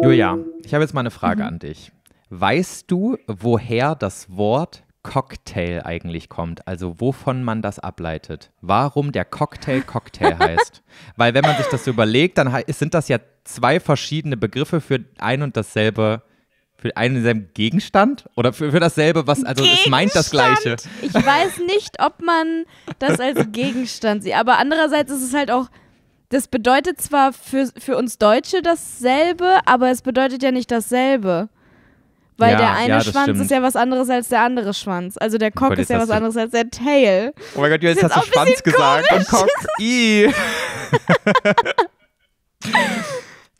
Julia, ich habe jetzt mal eine Frage mhm. an dich. Weißt du, woher das Wort Cocktail eigentlich kommt, also wovon man das ableitet, warum der Cocktail Cocktail heißt. Weil wenn man sich das so überlegt, dann sind das ja zwei verschiedene Begriffe für ein und dasselbe, für einen und Gegenstand oder für, für dasselbe, was, also es meint das Gleiche. Ich weiß nicht, ob man das als Gegenstand sieht, aber andererseits ist es halt auch das bedeutet zwar für, für uns Deutsche dasselbe, aber es bedeutet ja nicht dasselbe. Weil ja, der eine ja, Schwanz stimmt. ist ja was anderes als der andere Schwanz. Also der oh Cock ist ja was anderes als der Tail. Oh mein Gott, jetzt hast du Schwanz gesagt komisch. und Cock. I.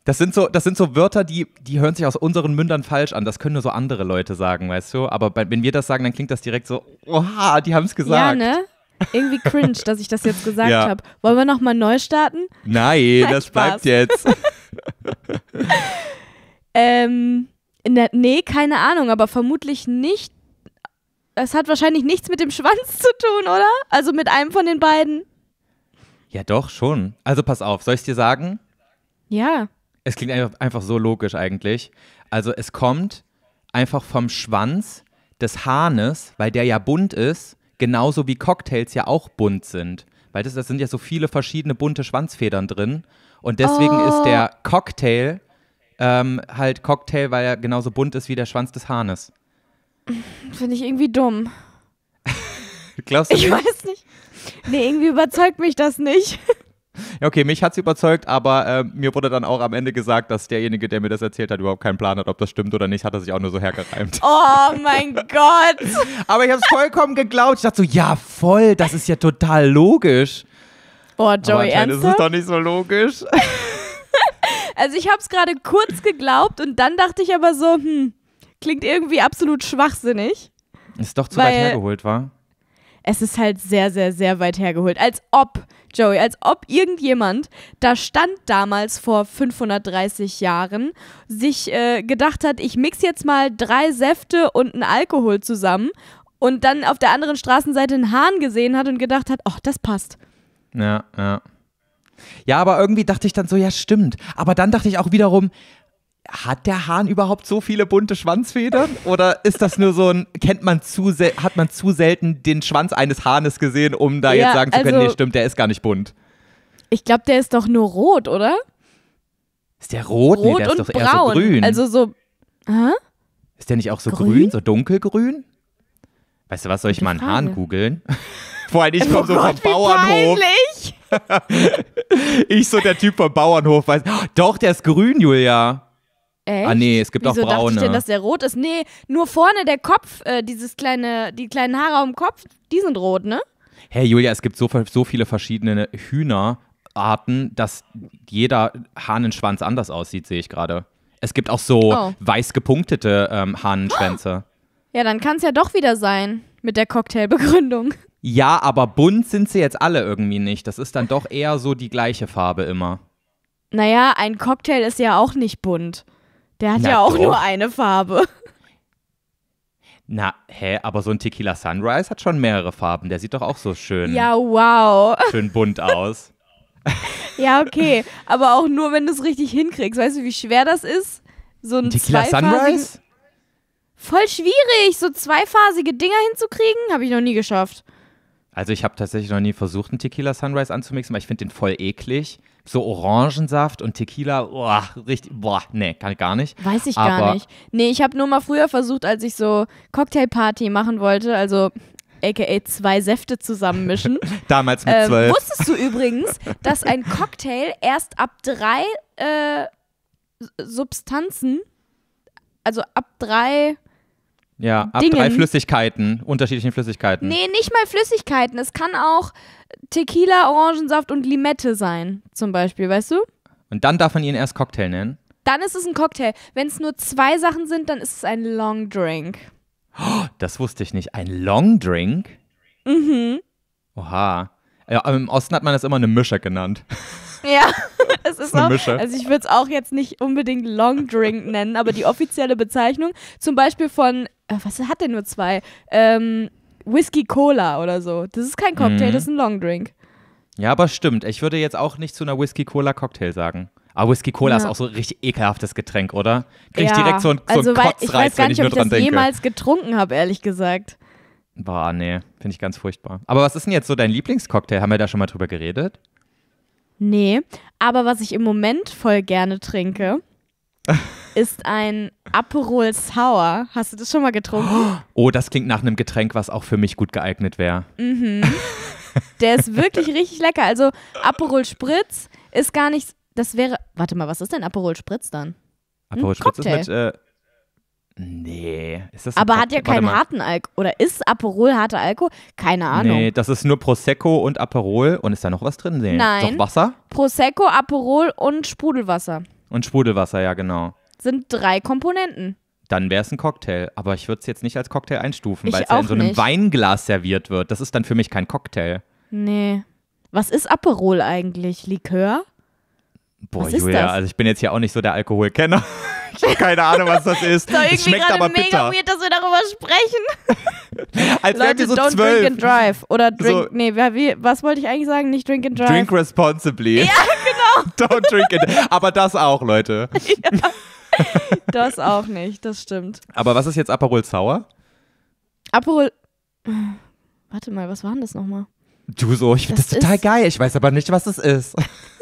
Das sind so, das sind so Wörter, die, die hören sich aus unseren Mündern falsch an. Das können nur so andere Leute sagen, weißt du? Aber bei, wenn wir das sagen, dann klingt das direkt so, oha, die haben es gesagt. Ja, ne? irgendwie cringe, dass ich das jetzt gesagt ja. habe. Wollen wir nochmal neu starten? Nein, Nein das Spaß. bleibt jetzt. ähm, der, ne, nee, keine Ahnung, aber vermutlich nicht. Es hat wahrscheinlich nichts mit dem Schwanz zu tun, oder? Also mit einem von den beiden. Ja, doch, schon. Also pass auf, soll ich dir sagen? Ja. Es klingt einfach, einfach so logisch eigentlich. Also es kommt einfach vom Schwanz des Hahnes, weil der ja bunt ist Genauso wie Cocktails ja auch bunt sind. Weil das, das sind ja so viele verschiedene bunte Schwanzfedern drin. Und deswegen oh. ist der oh. Cocktail ähm, halt Cocktail, weil er genauso bunt ist wie der Schwanz des Hahnes. Finde ich irgendwie dumm. Glaubst du? Ich nicht? weiß nicht. Nee, irgendwie überzeugt mich das nicht. Ja, okay, mich hat es überzeugt, aber äh, mir wurde dann auch am Ende gesagt, dass derjenige, der mir das erzählt hat, überhaupt keinen Plan hat, ob das stimmt oder nicht, hat er sich auch nur so hergereimt. Oh mein Gott! aber ich habe es vollkommen geglaubt. Ich dachte so, ja, voll, das ist ja total logisch. Boah, Joey, aber ernsthaft? ist es doch nicht so logisch. also ich habe es gerade kurz geglaubt und dann dachte ich aber so, hm, klingt irgendwie absolut schwachsinnig. Ist doch zu weit hergeholt, war? es ist halt sehr, sehr, sehr weit hergeholt. Als ob, Joey, als ob irgendjemand da stand damals vor 530 Jahren, sich äh, gedacht hat, ich mix jetzt mal drei Säfte und einen Alkohol zusammen und dann auf der anderen Straßenseite einen Hahn gesehen hat und gedacht hat, ach, das passt. Ja, ja. Ja, aber irgendwie dachte ich dann so, ja, stimmt. Aber dann dachte ich auch wiederum, hat der Hahn überhaupt so viele bunte Schwanzfedern? Oder ist das nur so ein, kennt man zu hat man zu selten den Schwanz eines Hahnes gesehen, um da ja, jetzt sagen zu können, also, nee, stimmt, der ist gar nicht bunt. Ich glaube, der ist doch nur rot, oder? Ist der rot? Rot nee, der und ist doch braun. eher so grün. Also so. Hä? Ist der nicht auch so grün, grün so dunkelgrün? Weißt du was, soll ich Gute mal einen Frage. Hahn googeln? Vor allem ich komme oh so vom Bauernhof. ich so der Typ vom Bauernhof weiß. Doch, der ist grün, Julia. Echt? Ah, nee, es gibt Wieso auch braune. Dachte ich denn, dass der rot ist? Nee, nur vorne der Kopf, äh, dieses kleine, die kleinen Haare am Kopf, die sind rot, ne? Hey Julia, es gibt so, so viele verschiedene Hühnerarten, dass jeder Hahnenschwanz anders aussieht, sehe ich gerade. Es gibt auch so oh. weiß gepunktete ähm, Hahnenschwänze. Ja, dann kann es ja doch wieder sein mit der Cocktailbegründung. Ja, aber bunt sind sie jetzt alle irgendwie nicht. Das ist dann doch eher so die gleiche Farbe immer. Naja, ein Cocktail ist ja auch nicht bunt. Der hat Na ja auch doch. nur eine Farbe. Na, hä, aber so ein Tequila Sunrise hat schon mehrere Farben. Der sieht doch auch so schön. Ja, wow. Schön bunt aus. ja, okay. Aber auch nur, wenn du es richtig hinkriegst. Weißt du, wie schwer das ist? So ein Tequila Sunrise? Voll schwierig, so zweiphasige Dinger hinzukriegen, habe ich noch nie geschafft. Also ich habe tatsächlich noch nie versucht, einen Tequila Sunrise anzumixen, weil ich finde den voll eklig so Orangensaft und Tequila, boah, richtig, boah, nee, kann ich gar nicht. Weiß ich aber gar nicht. Nee, ich habe nur mal früher versucht, als ich so Cocktailparty machen wollte, also aka zwei Säfte zusammenmischen. Damals mit ähm, zwölf. wusstest du übrigens, dass ein Cocktail erst ab drei äh, Substanzen, also ab drei ja, ab Dingen. drei Flüssigkeiten, unterschiedlichen Flüssigkeiten. Nee, nicht mal Flüssigkeiten. Es kann auch Tequila, Orangensaft und Limette sein, zum Beispiel, weißt du? Und dann darf man ihn erst Cocktail nennen? Dann ist es ein Cocktail. Wenn es nur zwei Sachen sind, dann ist es ein Long Drink. Oh, das wusste ich nicht. Ein Long Drink? Mhm. Oha. Ja, Im Osten hat man das immer eine Mische genannt. Ja, es ist eine auch, Mische. Also ich würde es auch jetzt nicht unbedingt Long Drink nennen, aber die offizielle Bezeichnung, zum Beispiel von, äh, was hat denn nur zwei? Ähm, Whisky Cola oder so. Das ist kein Cocktail, mhm. das ist ein Longdrink. Ja, aber stimmt. Ich würde jetzt auch nicht zu einer Whisky Cola Cocktail sagen. Aber Whisky Cola ja. ist auch so ein richtig ekelhaftes Getränk, oder? Krieg ich ja. direkt so einen, so also, einen Kotzreiz, ich weiß gar nicht, wenn ich nur ob ich das denke. jemals getrunken habe, ehrlich gesagt. Boah, nee, finde ich ganz furchtbar. Aber was ist denn jetzt so dein Lieblingscocktail? Haben wir da schon mal drüber geredet? Nee, aber was ich im Moment voll gerne trinke, ist ein Aperol Sour. Hast du das schon mal getrunken? Oh, das klingt nach einem Getränk, was auch für mich gut geeignet wäre. Mhm. Der ist wirklich richtig lecker. Also Aperol Spritz ist gar nicht, Das wäre. Warte mal, was ist denn Aperol Spritz dann? Hm, Aperol Spritz ist mit. Äh, nee, ist das Aber hat ja keinen harten Alkohol. Oder ist Aperol harter Alkohol? Keine Ahnung. Nee, das ist nur Prosecco und Aperol. Und ist da noch was drin? Nee. Nein. Ist doch Wasser? Prosecco, Aperol und Sprudelwasser. Und Sprudelwasser, ja, genau sind drei Komponenten. Dann wäre es ein Cocktail. Aber ich würde es jetzt nicht als Cocktail einstufen, weil es ja in so einem nicht. Weinglas serviert wird. Das ist dann für mich kein Cocktail. Nee. Was ist Aperol eigentlich? Likör? Boah, was Julia, also ich bin jetzt hier auch nicht so der Alkoholkenner. Ich habe keine Ahnung, was das ist. ist es schmeckt aber bitter. mega weird, dass wir darüber sprechen. Als Leute, wir so don't zwölf. drink and drive. Oder drink, so, nee, wie, was wollte ich eigentlich sagen? Nicht drink and drive. Drink responsibly. Ja, genau. don't drink and Aber das auch, Leute. Ja. das auch nicht, das stimmt. Aber was ist jetzt Aperol Sauer? Aperol. Warte mal, was war denn das nochmal? Du so, ich finde das, das total geil. Ich weiß aber nicht, was es ist.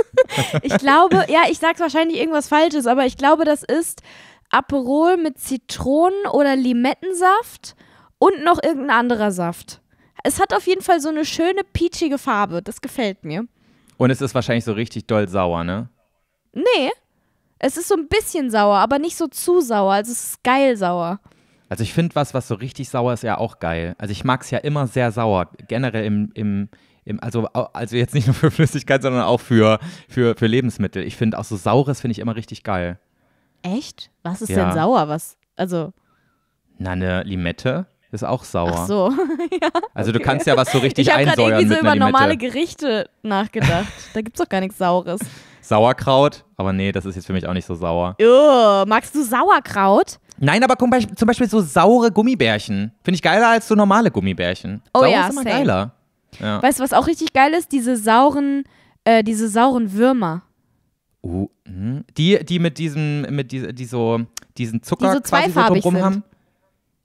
ich glaube, ja, ich sag's wahrscheinlich irgendwas Falsches, aber ich glaube, das ist Aperol mit Zitronen oder Limettensaft und noch irgendein anderer Saft. Es hat auf jeden Fall so eine schöne peachige Farbe. Das gefällt mir. Und es ist wahrscheinlich so richtig doll sauer, ne? Nee, es ist so ein bisschen sauer, aber nicht so zu sauer. Also es ist geil sauer. Also ich finde was, was so richtig sauer ist, ja auch geil. Also ich mag es ja immer sehr sauer. Generell im, im, im, also, also jetzt nicht nur für Flüssigkeit, sondern auch für, für, für Lebensmittel. Ich finde auch so Saures finde ich immer richtig geil. Echt? Was ist ja. denn sauer? Was? Also. Na, eine Limette ist auch sauer. Ach so, ja. Also okay. du kannst ja was so richtig ich einsäuern. Ich habe gerade irgendwie so über normale Gerichte nachgedacht. da gibt es doch gar nichts Saures. Sauerkraut, aber nee, das ist jetzt für mich auch nicht so sauer. Oh, magst du Sauerkraut? Nein, aber zum Beispiel so saure Gummibärchen. Finde ich geiler als so normale Gummibärchen. Oh Sauer ja, ist immer same. geiler. Ja. Weißt du, was auch richtig geil ist? Diese sauren, äh, diese sauren Würmer. Uh, hm. die, die mit diesem, mit die, die so, diesen Zucker die so quasi so drumrum sind. haben.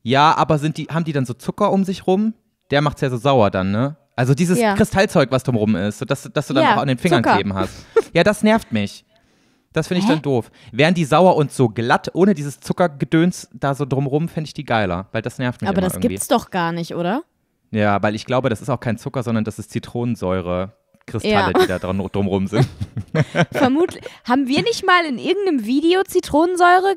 Ja, aber sind die, haben die dann so Zucker um sich rum? Der macht es ja so sauer dann, ne? Also dieses ja. Kristallzeug, was drumrum ist, so dass, dass du dann ja, auch an den Fingern Zucker. kleben hast. Ja, das nervt mich. Das finde ich Hä? dann doof. Wären die sauer und so glatt, ohne dieses Zuckergedöns da so drumrum, fände ich die geiler, weil das nervt mich Aber das irgendwie. gibt's doch gar nicht, oder? Ja, weil ich glaube, das ist auch kein Zucker, sondern das ist Zitronensäure. Kristalle, ja. die da dran, drumrum sind. Vermutlich. Haben wir nicht mal in irgendeinem Video Zitronensäure?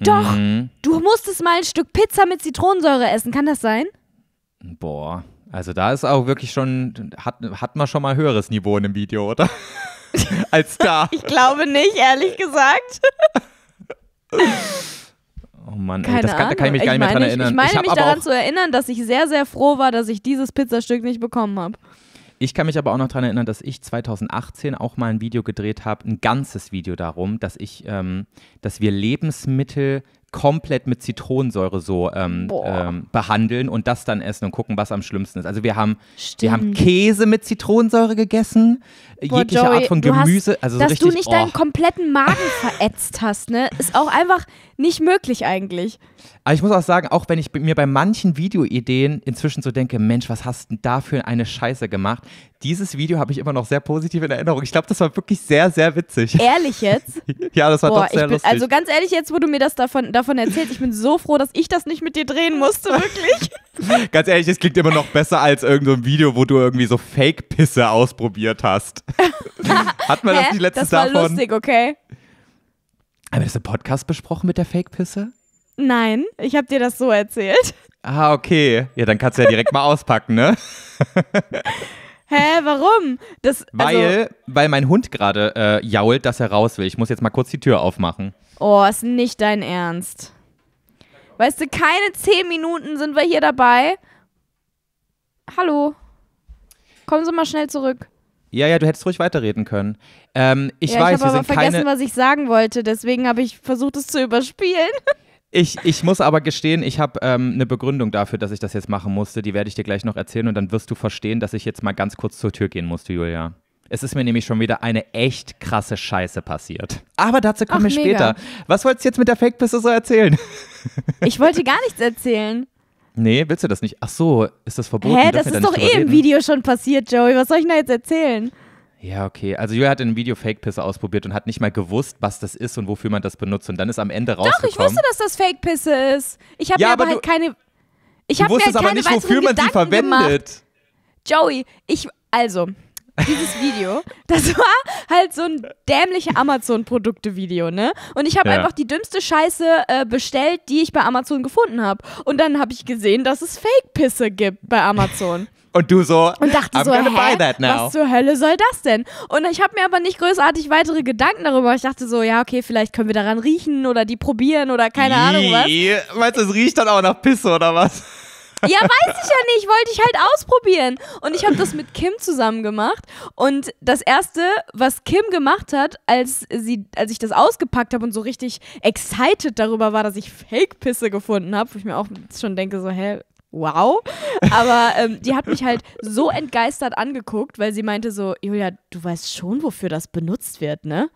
Doch, mhm. du musstest mal ein Stück Pizza mit Zitronensäure essen, kann das sein? Boah, also da ist auch wirklich schon, hat, hat man schon mal höheres Niveau in einem Video, oder? als da. Ich glaube nicht, ehrlich gesagt. Oh Mann, ey, das kann, da kann ich mich gar nicht mehr dran erinnern. Ich, ich meine ich mich daran zu erinnern, dass ich sehr, sehr froh war, dass ich dieses Pizzastück nicht bekommen habe. Ich kann mich aber auch noch daran erinnern, dass ich 2018 auch mal ein Video gedreht habe, ein ganzes Video darum, dass ich, ähm, dass wir Lebensmittel komplett mit Zitronensäure so ähm, ähm, behandeln und das dann essen und gucken, was am schlimmsten ist. Also wir haben, wir haben Käse mit Zitronensäure gegessen, Boah, jegliche Joey, Art von Gemüse. Hast, also so dass richtig, du nicht oh. deinen kompletten Magen verätzt hast, ne? Ist auch einfach nicht möglich eigentlich. Aber ich muss auch sagen, auch wenn ich mir bei manchen Videoideen inzwischen so denke, Mensch, was hast denn dafür eine Scheiße gemacht? Dieses Video habe ich immer noch sehr positiv in Erinnerung. Ich glaube, das war wirklich sehr, sehr witzig. Ehrlich jetzt? ja, das war Boah, doch sehr bin, lustig. Also ganz ehrlich, jetzt, wo du mir das davon, davon erzählst, ich bin so froh, dass ich das nicht mit dir drehen musste, wirklich. ganz ehrlich, es klingt immer noch besser als irgendein so Video, wo du irgendwie so Fake-Pisse ausprobiert hast. Hat man Hä? das die letzten davon? Das war davon? lustig, okay? Haben wir das im Podcast besprochen mit der Fake-Pisse? Nein, ich habe dir das so erzählt. Ah, okay. Ja, dann kannst du ja direkt mal auspacken, ne? Hä, warum? Das, also weil, also, weil mein Hund gerade äh, jault, dass er raus will. Ich muss jetzt mal kurz die Tür aufmachen. Oh, ist nicht dein Ernst. Weißt du, keine zehn Minuten sind wir hier dabei. Hallo. Kommen Sie mal schnell zurück. Ja, ja, du hättest ruhig weiterreden können. Ähm, ich ja, weiß, ich habe aber vergessen, keine... was ich sagen wollte. Deswegen habe ich versucht, es zu überspielen. Ich, ich muss aber gestehen, ich habe ähm, eine Begründung dafür, dass ich das jetzt machen musste. Die werde ich dir gleich noch erzählen und dann wirst du verstehen, dass ich jetzt mal ganz kurz zur Tür gehen musste, Julia. Es ist mir nämlich schon wieder eine echt krasse Scheiße passiert. Aber dazu komme ich später. Was wolltest du jetzt mit der Fake-Piste so erzählen? Ich wollte gar nichts erzählen. Nee, willst du das nicht? Ach so, ist das verboten? Hä, das ist doch eh im Video schon passiert, Joey. Was soll ich denn da jetzt erzählen? Ja, okay. Also Julia hat in einem Video Fake-Pisse ausprobiert und hat nicht mal gewusst, was das ist und wofür man das benutzt. Und dann ist am Ende rausgekommen. Doch, ich wusste, dass das Fake-Pisse ist. Ich habe ja, mir aber, halt keine. Ich habe mir halt aber nicht, wofür man sie verwendet. Gemacht. Joey, ich. Also, dieses Video, das war halt so ein dämliche Amazon-Produkte-Video, ne? Und ich habe ja. einfach die dümmste Scheiße äh, bestellt, die ich bei Amazon gefunden habe. Und dann habe ich gesehen, dass es Fake-Pisse gibt bei Amazon. Und du so, und dachte I'm so, gonna hä, buy that now. was zur Hölle soll das denn? Und ich habe mir aber nicht großartig weitere Gedanken darüber. Ich dachte so, ja, okay, vielleicht können wir daran riechen oder die probieren oder keine Ahnung was. Meinst du, es riecht dann auch nach Pisse oder was? Ja, weiß ich ja nicht, wollte ich halt ausprobieren. Und ich habe das mit Kim zusammen gemacht. Und das Erste, was Kim gemacht hat, als, sie, als ich das ausgepackt habe und so richtig excited darüber war, dass ich Fake-Pisse gefunden habe, wo ich mir auch schon denke, so, hä, wow. Aber ähm, die hat mich halt so entgeistert angeguckt, weil sie meinte so, Julia, du weißt schon, wofür das benutzt wird, ne?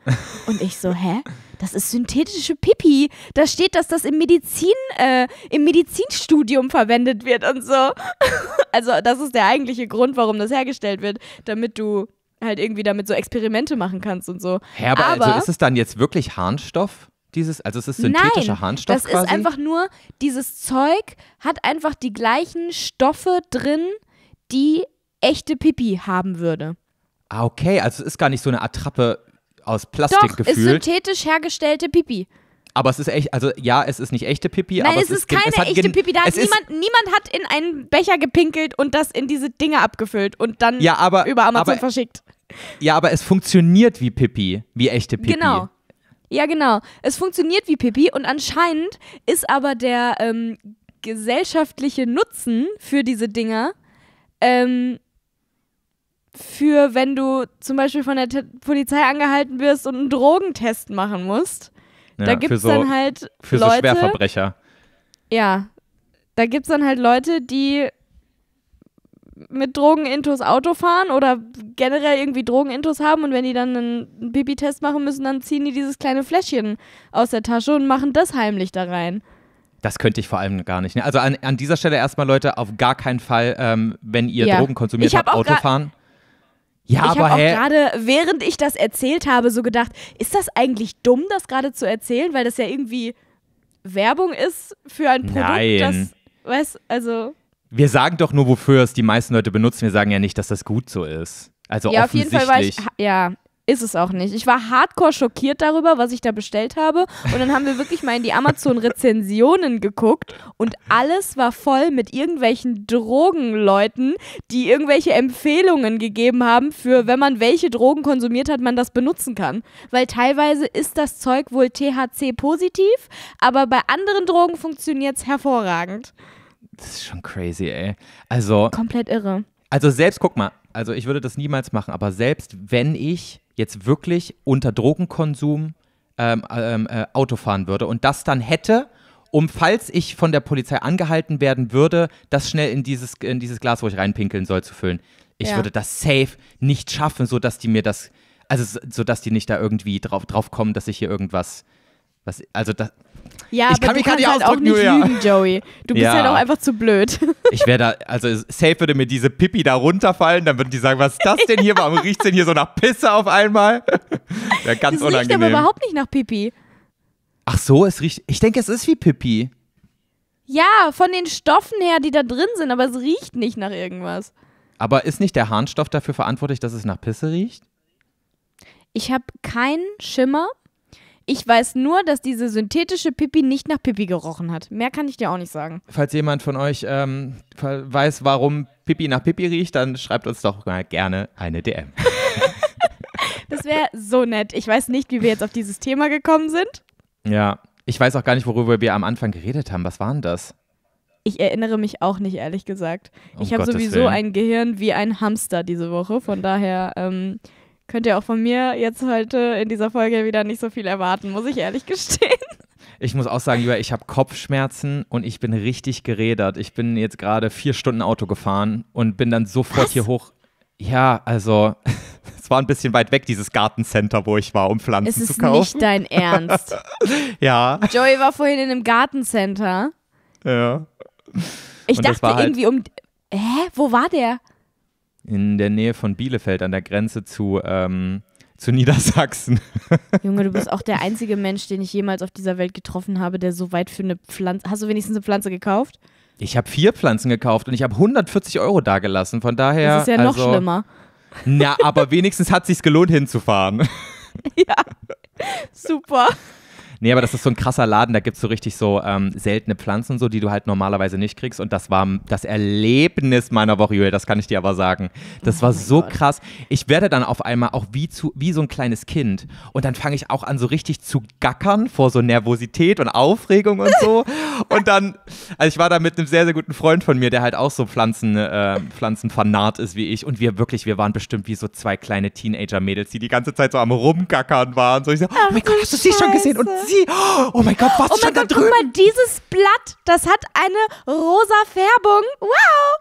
Und ich so, hä? das ist synthetische Pipi. Da steht, dass das im, Medizin, äh, im Medizinstudium verwendet wird und so. also das ist der eigentliche Grund, warum das hergestellt wird, damit du halt irgendwie damit so Experimente machen kannst und so. Hä, aber, also aber also ist es dann jetzt wirklich Harnstoff? Dieses, also es ist synthetischer Nein, Harnstoff das quasi? ist einfach nur, dieses Zeug hat einfach die gleichen Stoffe drin, die echte Pipi haben würde. Ah, okay, also es ist gar nicht so eine Attrappe aus Plastik Doch, gefühlt. ist synthetisch hergestellte Pipi. Aber es ist echt, also ja, es ist nicht echte Pipi, Nein, aber es, es ist keine es echte Pipi. Da hat niemand, niemand hat in einen Becher gepinkelt und das in diese Dinge abgefüllt und dann ja, aber, über Amazon aber, verschickt. Ja, aber es funktioniert wie Pipi, wie echte Pipi. Genau. Ja, genau. Es funktioniert wie Pipi und anscheinend ist aber der ähm, gesellschaftliche Nutzen für diese Dinger ähm, für, wenn du zum Beispiel von der Te Polizei angehalten wirst und einen Drogentest machen musst. Ja, da gibt es so, dann halt. Für Leute, so Schwerverbrecher. Ja. Da gibt es dann halt Leute, die mit Drogenintos Auto fahren oder generell irgendwie Drogenintos haben und wenn die dann einen Pipi-Test machen müssen, dann ziehen die dieses kleine Fläschchen aus der Tasche und machen das heimlich da rein. Das könnte ich vor allem gar nicht. Ne? Also an, an, dieser Stelle erstmal, Leute, auf gar keinen Fall, ähm, wenn ihr ja. Drogen konsumiert habt, Auto fahren. Ja, ich habe auch gerade, während ich das erzählt habe, so gedacht, ist das eigentlich dumm, das gerade zu erzählen, weil das ja irgendwie Werbung ist für ein Produkt, Nein. das, weißt, also. Wir sagen doch nur, wofür es die meisten Leute benutzen. Wir sagen ja nicht, dass das gut so ist. Also ja, offensichtlich. Auf jeden Fall war ich, ja, ist es auch nicht. Ich war hardcore schockiert darüber, was ich da bestellt habe. Und dann haben wir wirklich mal in die Amazon-Rezensionen geguckt und alles war voll mit irgendwelchen Drogenleuten, die irgendwelche Empfehlungen gegeben haben für, wenn man welche Drogen konsumiert hat, man das benutzen kann. Weil teilweise ist das Zeug wohl THC-positiv, aber bei anderen Drogen funktioniert es hervorragend. Das ist schon crazy, ey. Also. Komplett irre. Also selbst, guck mal, also ich würde das niemals machen, aber selbst wenn ich jetzt wirklich unter Drogenkonsum ähm, ähm, äh, Auto fahren würde und das dann hätte, um, falls ich von der Polizei angehalten werden würde, das schnell in dieses, in dieses Glas, wo ich reinpinkeln soll, zu füllen. Ich ja. würde das safe nicht schaffen, sodass die mir das, also sodass die nicht da irgendwie drauf, drauf kommen, dass ich hier irgendwas was, also das, ja, ich aber kann du mich kannst halt auch nicht Julia. lügen, Joey. Du bist ja. halt auch einfach zu blöd. Ich wäre da, also safe würde mir diese Pippi da runterfallen, dann würden die sagen, was ist das denn hier? Warum riecht denn hier so nach Pisse auf einmal? Ja, ganz es unangenehm. riecht aber überhaupt nicht nach Pippi. Ach so, es riecht, ich denke, es ist wie Pippi. Ja, von den Stoffen her, die da drin sind, aber es riecht nicht nach irgendwas. Aber ist nicht der Harnstoff dafür verantwortlich, dass es nach Pisse riecht? Ich habe keinen Schimmer. Ich weiß nur, dass diese synthetische Pipi nicht nach Pipi gerochen hat. Mehr kann ich dir auch nicht sagen. Falls jemand von euch ähm, weiß, warum Pipi nach Pipi riecht, dann schreibt uns doch mal gerne eine DM. das wäre so nett. Ich weiß nicht, wie wir jetzt auf dieses Thema gekommen sind. Ja, ich weiß auch gar nicht, worüber wir am Anfang geredet haben. Was war denn das? Ich erinnere mich auch nicht, ehrlich gesagt. Um ich habe sowieso Willen. ein Gehirn wie ein Hamster diese Woche. Von daher ähm, könnt ihr auch von mir jetzt heute in dieser Folge wieder nicht so viel erwarten, muss ich ehrlich gestehen. Ich muss auch sagen, ich habe Kopfschmerzen und ich bin richtig gerädert. Ich bin jetzt gerade vier Stunden Auto gefahren und bin dann sofort Was? hier hoch. Ja, also es war ein bisschen weit weg, dieses Gartencenter, wo ich war, um Pflanzen es zu kaufen. Das ist nicht dein Ernst. ja. Joey war vorhin in einem Gartencenter. Ja. Ich und dachte halt irgendwie um. Hä? Wo war der? in der Nähe von Bielefeld an der Grenze zu, ähm, zu Niedersachsen. Junge, du bist auch der einzige Mensch, den ich jemals auf dieser Welt getroffen habe, der so weit für eine Pflanze. Hast du wenigstens eine Pflanze gekauft? Ich habe vier Pflanzen gekauft und ich habe 140 Euro dagelassen. Von daher. Das ist ja noch also, schlimmer. Na, aber wenigstens hat sich's gelohnt, hinzufahren. Ja, super. Nee, aber das ist so ein krasser Laden, da gibt es so richtig so ähm, seltene Pflanzen und so, die du halt normalerweise nicht kriegst. Und das war das Erlebnis meiner Woche, Julia, das kann ich dir aber sagen. Das oh war so Gott. krass. Ich werde dann auf einmal auch wie, zu, wie so ein kleines Kind. Und dann fange ich auch an, so richtig zu gackern vor so Nervosität und Aufregung und so. und dann, also ich war da mit einem sehr, sehr guten Freund von mir, der halt auch so Pflanzen, äh, Pflanzenfanat ist wie ich. Und wir wirklich, wir waren bestimmt wie so zwei kleine Teenager-Mädels, die die ganze Zeit so am Rumgackern waren. So ich so, oh mein Gott, hast du sie schon gesehen? Und sie. Oh mein Gott, was oh schon Gott, da drüben? Guck mal, dieses Blatt, das hat eine rosa Färbung. Wow.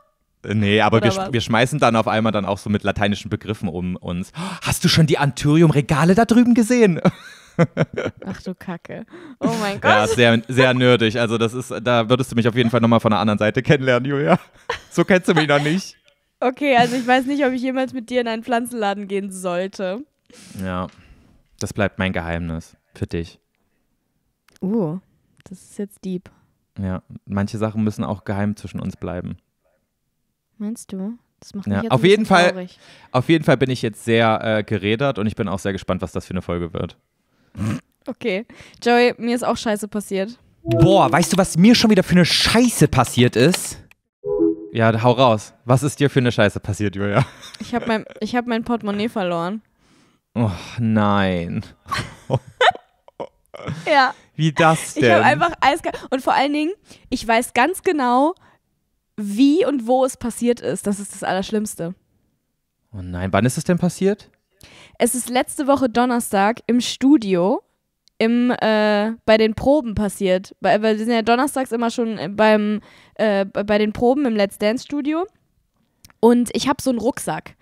Äh, nee, aber wir, wir schmeißen dann auf einmal dann auch so mit lateinischen Begriffen um uns. Hast du schon die Anthurium-Regale da drüben gesehen? Ach du Kacke. Oh mein Gott. Ja, sehr, sehr nerdig. Also das ist, da würdest du mich auf jeden Fall nochmal von der anderen Seite kennenlernen, Julia. So kennst du mich noch nicht. Okay, also ich weiß nicht, ob ich jemals mit dir in einen Pflanzenladen gehen sollte. Ja, das bleibt mein Geheimnis für dich. Uh, das ist jetzt deep. Ja, manche Sachen müssen auch geheim zwischen uns bleiben. Meinst du? Das macht mich ja. jetzt auf jeden Fall, traurig. Auf jeden Fall bin ich jetzt sehr äh, geredert und ich bin auch sehr gespannt, was das für eine Folge wird. Okay. Joey, mir ist auch Scheiße passiert. Boah, weißt du, was mir schon wieder für eine Scheiße passiert ist? Ja, hau raus. Was ist dir für eine Scheiße passiert, Julia? Ich habe mein, hab mein Portemonnaie verloren. Oh nein. Ja. Wie das denn? Ich habe einfach eiskalt. Und vor allen Dingen, ich weiß ganz genau, wie und wo es passiert ist. Das ist das Allerschlimmste. Oh nein, wann ist es denn passiert? Es ist letzte Woche Donnerstag im Studio im, äh, bei den Proben passiert. Weil wir sind ja donnerstags immer schon äh, beim, äh, bei den Proben im Let's Dance Studio. Und ich habe so einen Rucksack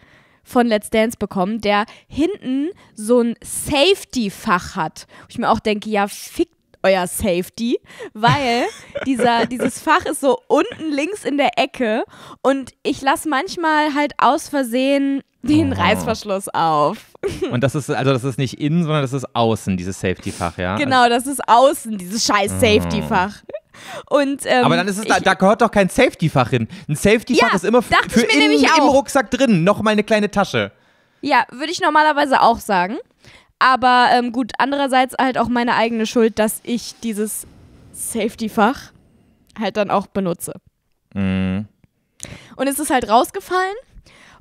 von Let's Dance bekommen, der hinten so ein Safety-Fach hat. Wo ich mir auch denke, ja, fickt euer Safety, weil dieser, dieses Fach ist so unten links in der Ecke und ich lasse manchmal halt aus Versehen den oh. Reißverschluss auf. Und das ist, also das ist nicht innen, sondern das ist außen, dieses Safety-Fach, ja? Genau, das ist außen, dieses scheiß oh. Safety-Fach. Oh. Und, ähm, Aber dann ist es da, da gehört doch kein Safety-Fach hin. Ein Safety-Fach ja, ist immer für, für in, im Rucksack drin, nochmal eine kleine Tasche. Ja, würde ich normalerweise auch sagen. Aber ähm, gut, andererseits halt auch meine eigene Schuld, dass ich dieses Safety-Fach halt dann auch benutze. Mhm. Und es ist halt rausgefallen.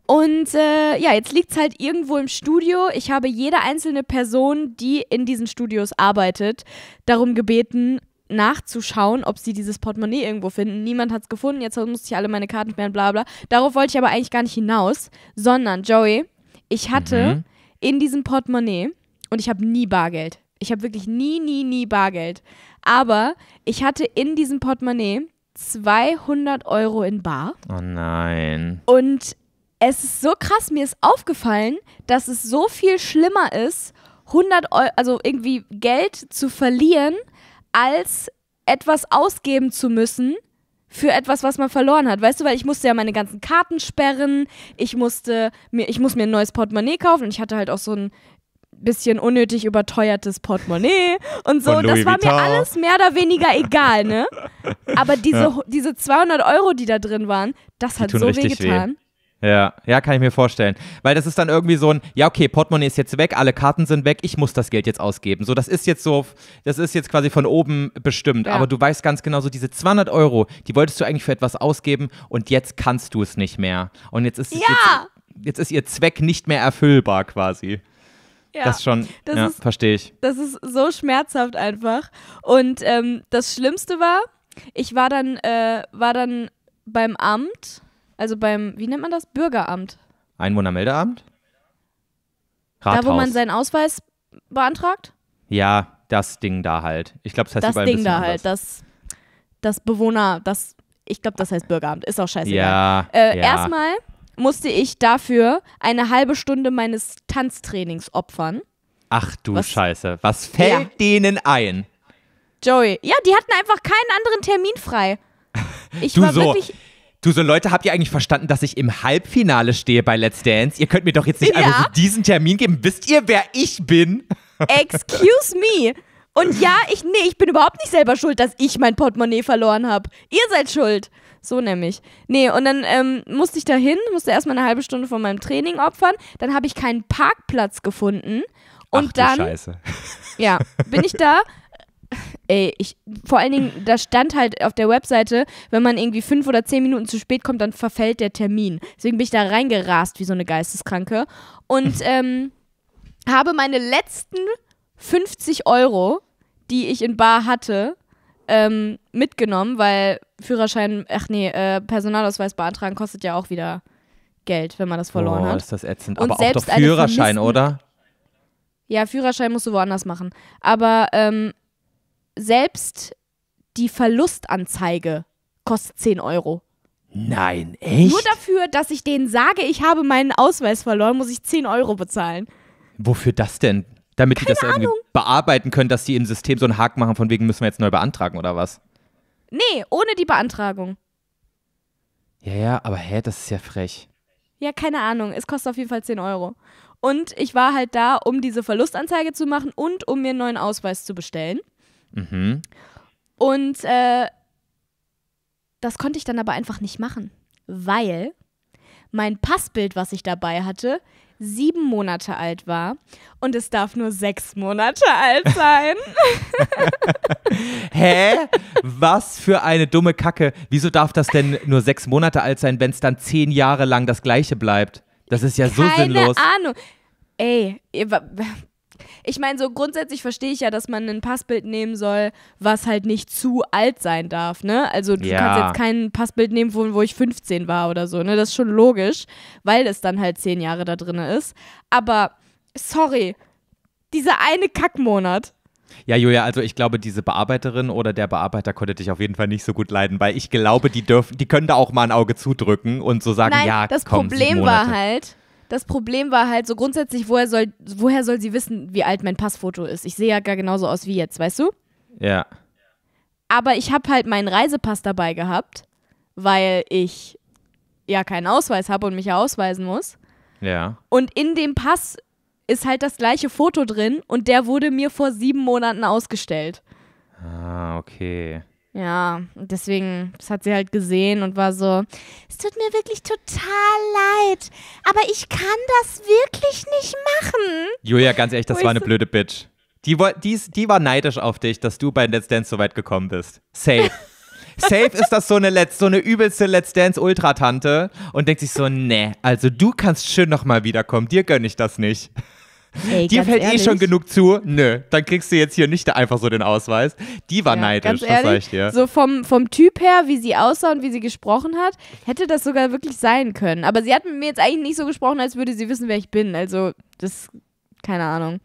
Und äh, ja, jetzt liegt es halt irgendwo im Studio. Ich habe jede einzelne Person, die in diesen Studios arbeitet, darum gebeten, nachzuschauen, ob sie dieses Portemonnaie irgendwo finden. Niemand hat es gefunden, jetzt musste ich alle meine Karten sperren, bla bla. Darauf wollte ich aber eigentlich gar nicht hinaus, sondern Joey, ich hatte mhm. in diesem Portemonnaie und ich habe nie Bargeld. Ich habe wirklich nie, nie, nie Bargeld. Aber ich hatte in diesem Portemonnaie 200 Euro in Bar. Oh nein. Und es ist so krass, mir ist aufgefallen, dass es so viel schlimmer ist, 100 Euro, also irgendwie Geld zu verlieren, als etwas ausgeben zu müssen für etwas, was man verloren hat. Weißt du, weil ich musste ja meine ganzen Karten sperren, ich musste mir, ich muss mir ein neues Portemonnaie kaufen und ich hatte halt auch so ein bisschen unnötig überteuertes Portemonnaie und so. Und das war Vuitton. mir alles mehr oder weniger egal, ne? Aber diese, ja. diese 200 Euro, die da drin waren, das die hat so wehgetan. Weh. Ja, ja, kann ich mir vorstellen. Weil das ist dann irgendwie so ein, ja, okay, Portemonnaie ist jetzt weg, alle Karten sind weg, ich muss das Geld jetzt ausgeben. So, das ist jetzt so, das ist jetzt quasi von oben bestimmt. Ja. Aber du weißt ganz genau, so diese 200 Euro, die wolltest du eigentlich für etwas ausgeben und jetzt kannst du es nicht mehr. Und jetzt ist, ja. jetzt, jetzt ist ihr Zweck nicht mehr erfüllbar quasi. Ja, das schon, das ja, verstehe ich. Das ist so schmerzhaft einfach. Und ähm, das Schlimmste war, ich war dann, äh, war dann beim Amt also beim, wie nennt man das? Bürgeramt. Einwohnermeldeamt? Rathaus. Da, wo man seinen Ausweis beantragt? Ja, das Ding da halt. Ich glaube, das heißt Das Ding da halt, anders. halt, das, das Bewohner, das, ich glaube, das heißt Bürgeramt, ist auch scheißegal. Ja, äh, ja. Erstmal musste ich dafür eine halbe Stunde meines Tanztrainings opfern. Ach du was, Scheiße, was fällt ja. denen ein? Joey, ja, die hatten einfach keinen anderen Termin frei. Ich du war so, wirklich Du, so Leute, habt ihr eigentlich verstanden, dass ich im Halbfinale stehe bei Let's Dance? Ihr könnt mir doch jetzt nicht ja. einfach so diesen Termin geben. Wisst ihr, wer ich bin? Excuse me. Und ja, ich, nee, ich bin überhaupt nicht selber schuld, dass ich mein Portemonnaie verloren habe. Ihr seid schuld. So nämlich. Nee, und dann ähm, musste ich da hin, musste erstmal eine halbe Stunde von meinem Training opfern. Dann habe ich keinen Parkplatz gefunden. Und Ach, dann. Scheiße. Ja, bin ich da, Ey, ich, vor allen Dingen, da stand halt auf der Webseite, wenn man irgendwie fünf oder zehn Minuten zu spät kommt, dann verfällt der Termin. Deswegen bin ich da reingerast wie so eine Geisteskranke und ähm, habe meine letzten 50 Euro, die ich in Bar hatte, ähm, mitgenommen, weil Führerschein, ach nee, äh, Personalausweis beantragen kostet ja auch wieder Geld, wenn man das verloren oh, hat. ist das ätzend. Und Aber auch doch Führerschein, oder? Ja, Führerschein musst du woanders machen. Aber ähm, selbst die Verlustanzeige kostet 10 Euro. Nein, echt? Nur dafür, dass ich denen sage, ich habe meinen Ausweis verloren, muss ich 10 Euro bezahlen. Wofür das denn? Damit Keine die das irgendwie bearbeiten können, dass die im System so einen Haken machen, von wegen müssen wir jetzt neu beantragen oder was? Nee, ohne die Beantragung. Ja, ja, aber hä, das ist ja frech. Ja, keine Ahnung. Es kostet auf jeden Fall 10 Euro. Und ich war halt da, um diese Verlustanzeige zu machen und um mir einen neuen Ausweis zu bestellen. Mhm. Und äh, das konnte ich dann aber einfach nicht machen, weil mein Passbild, was ich dabei hatte, sieben Monate alt war und es darf nur sechs Monate alt sein. Hä? Was für eine dumme Kacke. Wieso darf das denn nur sechs Monate alt sein, wenn es dann zehn Jahre lang das gleiche bleibt? Das ist ja Keine so sinnlos. Keine Ahnung. Ey, ich meine, so grundsätzlich verstehe ich ja, dass man ein Passbild nehmen soll, was halt nicht zu alt sein darf, ne? Also du ja. kannst jetzt kein Passbild nehmen, wo, wo ich 15 war oder so, ne? Das ist schon logisch, weil es dann halt zehn Jahre da drin ist. Aber sorry, dieser eine Kackmonat. Ja, Julia, also ich glaube, diese Bearbeiterin oder der Bearbeiter konnte dich auf jeden Fall nicht so gut leiden, weil ich glaube, die dürfen, die können da auch mal ein Auge zudrücken und so sagen, Nein, ja, das komm, Problem war halt, das Problem war halt so grundsätzlich, woher soll, woher soll sie wissen, wie alt mein Passfoto ist? Ich sehe ja gar genauso aus wie jetzt, weißt du? Ja. Aber ich habe halt meinen Reisepass dabei gehabt, weil ich ja keinen Ausweis habe und mich ja ausweisen muss. Ja. Und in dem Pass ist halt das gleiche Foto drin und der wurde mir vor sieben Monaten ausgestellt. Ah, okay. Ja, deswegen, das hat sie halt gesehen und war so, es tut mir wirklich total leid, aber ich kann das wirklich nicht machen. Julia, ganz ehrlich, das war eine so blöde Bitch. Die, die, die war neidisch auf dich, dass du bei Let's Dance so weit gekommen bist. Safe. Safe ist das so eine, Let's, so eine übelste Let's Dance Ultratante und denkt sich so, nee, also du kannst schön nochmal wiederkommen, dir gönne ich das nicht. Ey, Dir fällt ehrlich. eh schon genug zu. Nö, dann kriegst du jetzt hier nicht einfach so den Ausweis. Die war ja, neidisch, das ehrlich, sag ich dir. So vom, vom Typ her, wie sie aussah und wie sie gesprochen hat, hätte das sogar wirklich sein können. Aber sie hat mit mir jetzt eigentlich nicht so gesprochen, als würde sie wissen, wer ich bin. Also, das, keine Ahnung.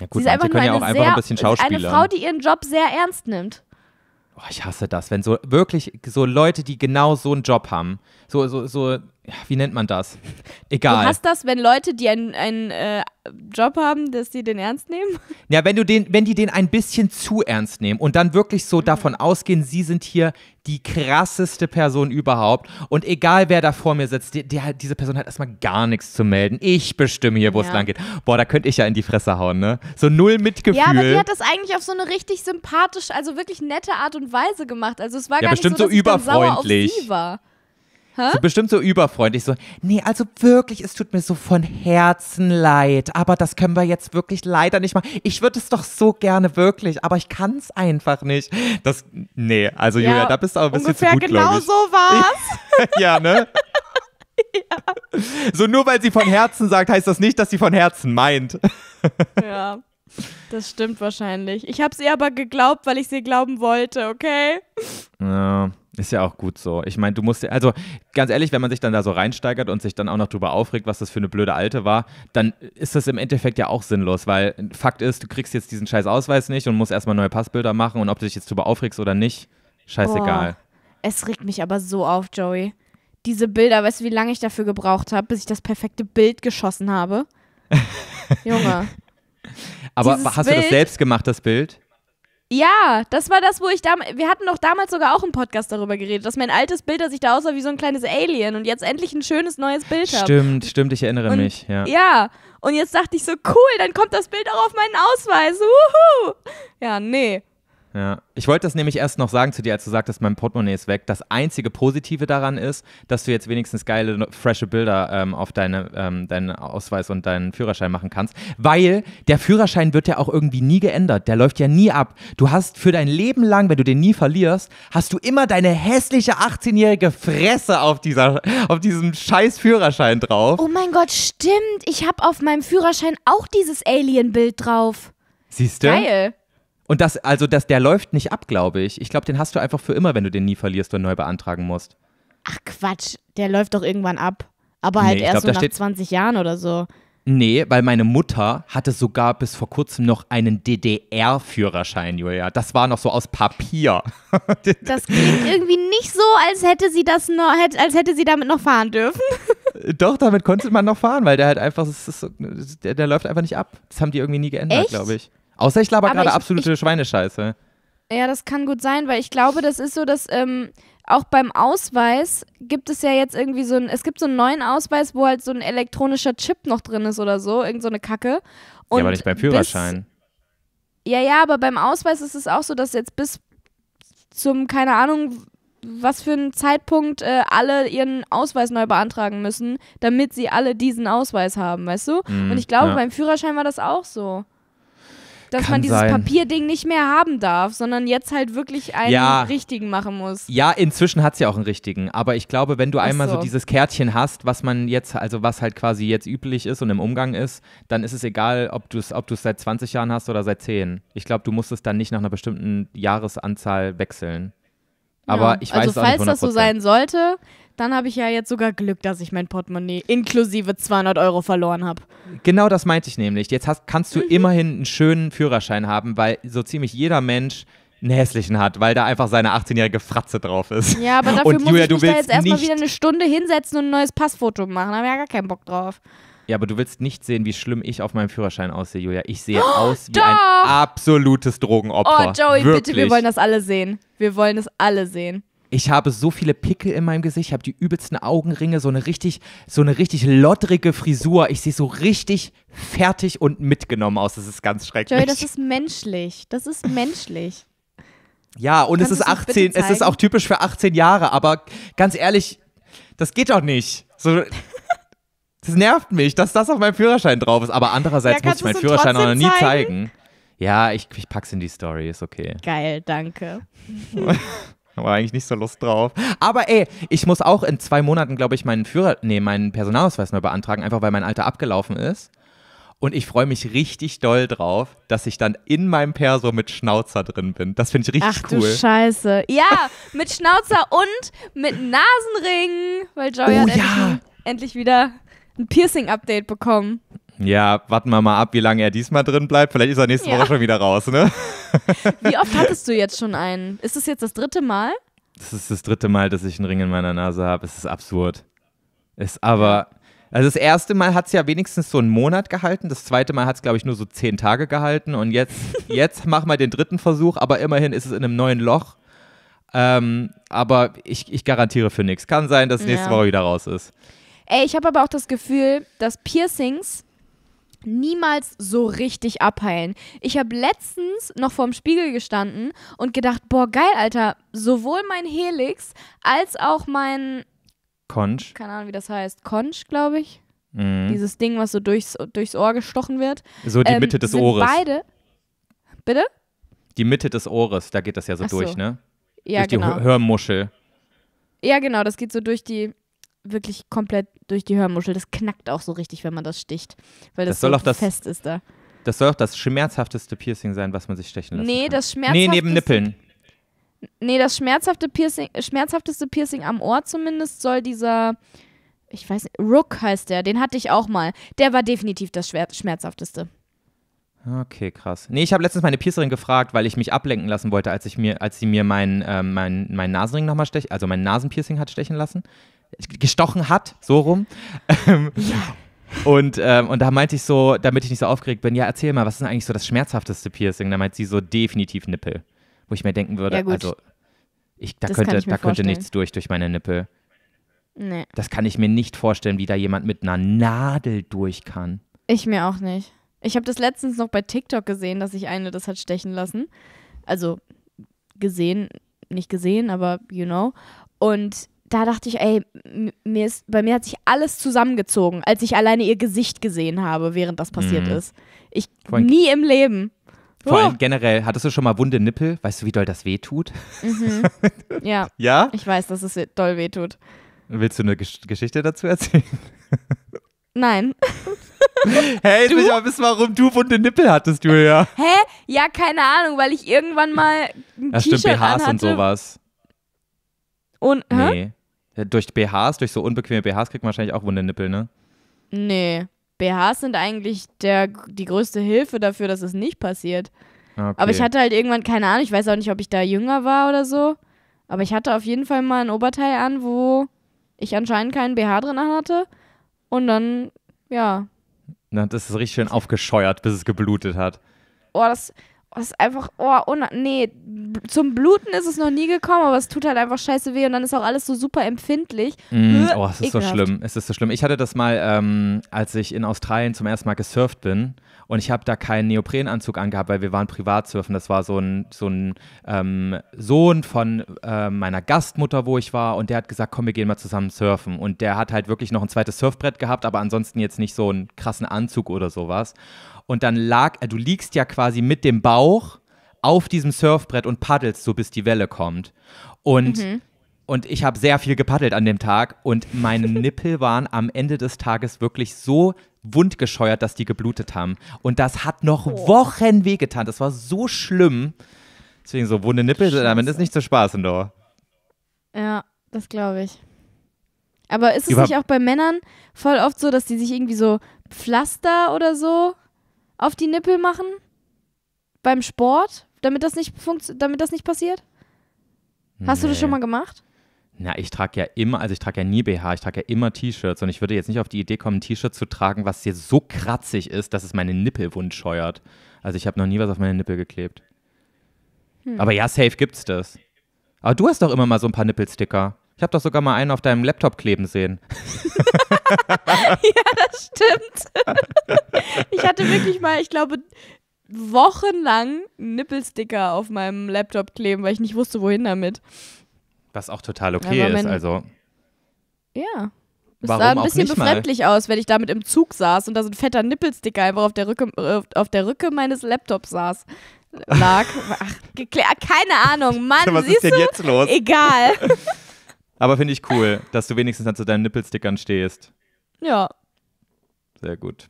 Ja, gut, sie ist einfach nur eine, ja einfach sehr, ein bisschen Schauspieler. eine Frau, die ihren Job sehr ernst nimmt. Oh, ich hasse das, wenn so wirklich so Leute, die genau so einen Job haben, so, so, so, wie nennt man das? Egal. Du hast das, wenn Leute, die einen, äh, Job haben, dass die den ernst nehmen? Ja, wenn, du den, wenn die den ein bisschen zu ernst nehmen und dann wirklich so mhm. davon ausgehen, sie sind hier die krasseste Person überhaupt und egal wer da vor mir sitzt, die, die, diese Person hat erstmal gar nichts zu melden. Ich bestimme hier, wo es lang geht. Boah, da könnte ich ja in die Fresse hauen, ne? So null Mitgefühl. Ja, aber die hat das eigentlich auf so eine richtig sympathische, also wirklich nette Art und Weise gemacht. Also es war ja, gar nicht so, dass so ich sauer auf sie war. So bestimmt so überfreundlich, so, nee, also wirklich, es tut mir so von Herzen leid, aber das können wir jetzt wirklich leider nicht machen. Ich würde es doch so gerne wirklich, aber ich kann es einfach nicht. Das, nee, also ja, Julia, da bist du aber ein bisschen zu gut, genau so war's. ja, ne? ja. So nur weil sie von Herzen sagt, heißt das nicht, dass sie von Herzen meint. ja. Das stimmt wahrscheinlich. Ich habe sie aber geglaubt, weil ich sie glauben wollte, okay? Ja. Ist ja auch gut so. Ich meine, du musst ja, also ganz ehrlich, wenn man sich dann da so reinsteigert und sich dann auch noch drüber aufregt, was das für eine blöde Alte war, dann ist das im Endeffekt ja auch sinnlos, weil Fakt ist, du kriegst jetzt diesen scheiß Ausweis nicht und musst erstmal neue Passbilder machen und ob du dich jetzt drüber aufregst oder nicht, scheißegal. Boah, es regt mich aber so auf, Joey. Diese Bilder, weißt du, wie lange ich dafür gebraucht habe, bis ich das perfekte Bild geschossen habe? Junge. Aber Dieses hast Bild, du das selbst gemacht, das Bild? Ja, das war das, wo ich damals. Wir hatten doch damals sogar auch im Podcast darüber geredet, dass mein altes Bild, dass ich da aussah wie so ein kleines Alien und jetzt endlich ein schönes neues Bild habe. Stimmt, stimmt, ich erinnere und, mich, ja. Ja, und jetzt dachte ich so, cool, dann kommt das Bild auch auf meinen Ausweis. Uhu. Ja, nee. Ja. Ich wollte das nämlich erst noch sagen zu dir, als du sagtest, mein Portemonnaie ist weg. Das einzige Positive daran ist, dass du jetzt wenigstens geile, frische Bilder ähm, auf deine, ähm, deinen Ausweis und deinen Führerschein machen kannst. Weil der Führerschein wird ja auch irgendwie nie geändert. Der läuft ja nie ab. Du hast für dein Leben lang, wenn du den nie verlierst, hast du immer deine hässliche 18-jährige Fresse auf, dieser, auf diesem scheiß Führerschein drauf. Oh mein Gott, stimmt. Ich habe auf meinem Führerschein auch dieses Alien-Bild drauf. Siehst du? Geil. Und das, also das, der läuft nicht ab, glaube ich. Ich glaube, den hast du einfach für immer, wenn du den nie verlierst und neu beantragen musst. Ach Quatsch, der läuft doch irgendwann ab. Aber halt nee, erst glaub, so nach steht, 20 Jahren oder so. Nee, weil meine Mutter hatte sogar bis vor kurzem noch einen DDR-Führerschein, Julia. Das war noch so aus Papier. das klingt irgendwie nicht so, als hätte sie das noch, als hätte sie damit noch fahren dürfen. Doch, damit konnte man noch fahren, weil der halt einfach, der, der läuft einfach nicht ab. Das haben die irgendwie nie geändert, glaube ich. Außer ich laber gerade absolute ich, Schweinescheiße. Ja, das kann gut sein, weil ich glaube, das ist so, dass ähm, auch beim Ausweis gibt es ja jetzt irgendwie so ein, es gibt so einen neuen Ausweis, wo halt so ein elektronischer Chip noch drin ist oder so, irgend so eine Kacke. Und ja, aber nicht beim Führerschein. Bis, ja, ja, aber beim Ausweis ist es auch so, dass jetzt bis zum, keine Ahnung, was für einen Zeitpunkt äh, alle ihren Ausweis neu beantragen müssen, damit sie alle diesen Ausweis haben, weißt du? Mhm, Und ich glaube, ja. beim Führerschein war das auch so dass Kann man dieses sein. Papierding nicht mehr haben darf, sondern jetzt halt wirklich einen ja. richtigen machen muss. Ja, inzwischen hat es ja auch einen richtigen, aber ich glaube, wenn du Ach einmal so. so dieses Kärtchen hast, was man jetzt, also was halt quasi jetzt üblich ist und im Umgang ist, dann ist es egal, ob du es ob seit 20 Jahren hast oder seit 10. Ich glaube, du musst es dann nicht nach einer bestimmten Jahresanzahl wechseln. Aber ja. ich weiß also, falls nicht, das so sein sollte, dann habe ich ja jetzt sogar Glück, dass ich mein Portemonnaie inklusive 200 Euro verloren habe. Genau das meinte ich nämlich. Jetzt hast, kannst du mhm. immerhin einen schönen Führerschein haben, weil so ziemlich jeder Mensch einen hässlichen hat, weil da einfach seine 18-jährige Fratze drauf ist. Ja, aber dafür und muss Julia, ich mich da jetzt erstmal wieder eine Stunde hinsetzen und ein neues Passfoto machen. Da habe ich ja gar keinen Bock drauf. Ja, aber du willst nicht sehen, wie schlimm ich auf meinem Führerschein aussehe, Julia. Ich sehe oh, aus wie doch. ein absolutes Drogenopfer. Oh, Joey, Wirklich. bitte, wir wollen das alle sehen. Wir wollen es alle sehen. Ich habe so viele Pickel in meinem Gesicht, ich habe die übelsten Augenringe, so eine richtig, so eine richtig lottrige Frisur. Ich sehe so richtig fertig und mitgenommen aus. Das ist ganz schrecklich. Joy, das ist menschlich. Das ist menschlich. Ja, und Kannst es ist 18, es ist auch typisch für 18 Jahre, aber ganz ehrlich, das geht doch nicht. So, das nervt mich, dass das auf meinem Führerschein drauf ist. Aber andererseits ja, muss ich meinen Führerschein auch noch nie zeigen. zeigen. Ja, ich, ich pack's in die Story, ist okay. Geil, danke. war eigentlich nicht so Lust drauf. Aber ey, ich muss auch in zwei Monaten, glaube ich, meinen Führer, nee, meinen Personalausweis neu beantragen, einfach weil mein Alter abgelaufen ist. Und ich freue mich richtig doll drauf, dass ich dann in meinem Perso mit Schnauzer drin bin. Das finde ich richtig Ach, cool. Ach du Scheiße. Ja, mit Schnauzer und mit Nasenringen, weil Joey oh, hat ja. endlich, endlich wieder ein Piercing-Update bekommen. Ja, warten wir mal ab, wie lange er diesmal drin bleibt. Vielleicht ist er nächste ja. Woche schon wieder raus, ne? Wie oft hattest du jetzt schon einen? Ist das jetzt das dritte Mal? Das ist das dritte Mal, dass ich einen Ring in meiner Nase habe. Es ist absurd. Ist aber. Also das erste Mal hat es ja wenigstens so einen Monat gehalten, das zweite Mal hat es, glaube ich, nur so zehn Tage gehalten und jetzt, jetzt machen wir den dritten Versuch, aber immerhin ist es in einem neuen Loch. Ähm, aber ich, ich garantiere für nichts. Kann sein, dass nächste ja. Woche wieder raus ist. Ey, ich habe aber auch das Gefühl, dass Piercings niemals so richtig abheilen. Ich habe letztens noch vorm Spiegel gestanden und gedacht, boah, geil, Alter, sowohl mein Helix als auch mein Konch. Keine Ahnung, wie das heißt. Konch, glaube ich. Mhm. Dieses Ding, was so durchs, durchs Ohr gestochen wird. So die ähm, Mitte des Ohres. Beide. Bitte? Die Mitte des Ohres, da geht das ja so, so. durch, ne? Ja, durch genau. die Hörmuschel. Ja, genau, das geht so durch die wirklich komplett durch die Hörmuschel. Das knackt auch so richtig, wenn man das sticht, weil das, das soll so auch das, fest ist da. Das soll auch das schmerzhafteste Piercing sein, was man sich stechen lässt. Nee, kann. das schmerzhafteste. Nee, neben Nippeln. Nee, das schmerzhafte Piercing, schmerzhafteste Piercing am Ohr zumindest soll dieser, ich weiß nicht, Rook heißt der, den hatte ich auch mal. Der war definitiv das schmerzhafteste. Okay, krass. Nee, ich habe letztens meine Piercerin gefragt, weil ich mich ablenken lassen wollte, als ich mir, als sie mir meinen ähm, mein, mein Nasenring nochmal stechen, also mein Nasenpiercing hat stechen lassen gestochen hat, so rum. Ähm, und, ähm, und da meinte ich so, damit ich nicht so aufgeregt bin, ja, erzähl mal, was ist denn eigentlich so das schmerzhafteste Piercing? Da meint sie so, definitiv Nippel. Wo ich mir denken würde, ja, also, ich, da, könnte, ich da könnte nichts durch, durch meine Nippel. Nee. Das kann ich mir nicht vorstellen, wie da jemand mit einer Nadel durch kann. Ich mir auch nicht. Ich habe das letztens noch bei TikTok gesehen, dass sich eine das hat stechen lassen. Also gesehen, nicht gesehen, aber you know. Und da dachte ich, ey, mir ist, bei mir hat sich alles zusammengezogen, als ich alleine ihr Gesicht gesehen habe, während das passiert mhm. ist. Ich Vorhin nie im Leben. Vor oh. allem generell, hattest du schon mal wunde Nippel? Weißt du, wie doll das weh tut? Mhm. Ja. ja? Ich weiß, dass es doll weh tut. Willst du eine Gesch Geschichte dazu erzählen? Nein. Hey, du? will ich wissen, warum du wunde Nippel hattest, Julia. Hä? Ja, keine Ahnung, weil ich irgendwann mal ein ja, stimmt, BHs anhatte. und sowas. Und, hä? Nee. Äh, durch BHs, durch so unbequeme BHs kriegt man wahrscheinlich auch wunde Nippel, ne? Nee. BHs sind eigentlich der, die größte Hilfe dafür, dass es nicht passiert. Okay. Aber ich hatte halt irgendwann, keine Ahnung, ich weiß auch nicht, ob ich da jünger war oder so. Aber ich hatte auf jeden Fall mal ein Oberteil an, wo ich anscheinend keinen BH drin hatte. Und dann, ja. Dann das es richtig schön aufgescheuert, bis es geblutet hat. Oh, das, das ist einfach, oh, nee, zum Bluten ist es noch nie gekommen, aber es tut halt einfach scheiße weh und dann ist auch alles so super empfindlich. Mm, oh, es ist Ekelhaft. so schlimm, es ist so schlimm. Ich hatte das mal, ähm, als ich in Australien zum ersten Mal gesurft bin und ich habe da keinen Neoprenanzug angehabt, weil wir waren Privatsurfen. Das war so ein, so ein ähm, Sohn von äh, meiner Gastmutter, wo ich war und der hat gesagt, komm, wir gehen mal zusammen surfen. Und der hat halt wirklich noch ein zweites Surfbrett gehabt, aber ansonsten jetzt nicht so einen krassen Anzug oder sowas und dann lag, äh, du liegst ja quasi mit dem Bauch auf diesem Surfbrett und paddelst so, bis die Welle kommt. Und, mhm. und ich habe sehr viel gepaddelt an dem Tag und meine Nippel waren am Ende des Tages wirklich so wundgescheuert, dass die geblutet haben. Und das hat noch oh. Wochen wehgetan. Das war so schlimm. Deswegen so wunde Nippel, Scheiße. damit ist nicht zu spaßen, doch. Ja, das glaube ich. Aber ist es Über nicht auch bei Männern voll oft so, dass die sich irgendwie so Pflaster oder so auf die Nippel machen? Beim Sport? Damit das nicht, funkt damit das nicht passiert? Hast nee. du das schon mal gemacht? Na, ich trage ja immer, also ich trage ja nie BH, ich trage ja immer T-Shirts und ich würde jetzt nicht auf die Idee kommen, ein T-Shirt zu tragen, was hier so kratzig ist, dass es meine Nippel wund scheuert. Also ich habe noch nie was auf meine Nippel geklebt. Hm. Aber ja, safe gibt's das. Aber du hast doch immer mal so ein paar Nippelsticker. Ich habe doch sogar mal einen auf deinem Laptop kleben sehen. ja, das stimmt. ich hatte wirklich mal, ich glaube, wochenlang Nippelsticker auf meinem Laptop kleben, weil ich nicht wusste, wohin damit. Was auch total okay ist, also. Ja. Es Warum sah ein bisschen befremdlich mal? aus, wenn ich damit im Zug saß und da so ein fetter Nippelsticker einfach auf der Rücke, äh, auf der Rücke meines Laptops saß. Lag. Ach, keine Ahnung, Mann. Was ist denn du? jetzt los? Egal. Aber finde ich cool, dass du wenigstens dann zu deinen Nippelstickern stehst. Ja. Sehr gut.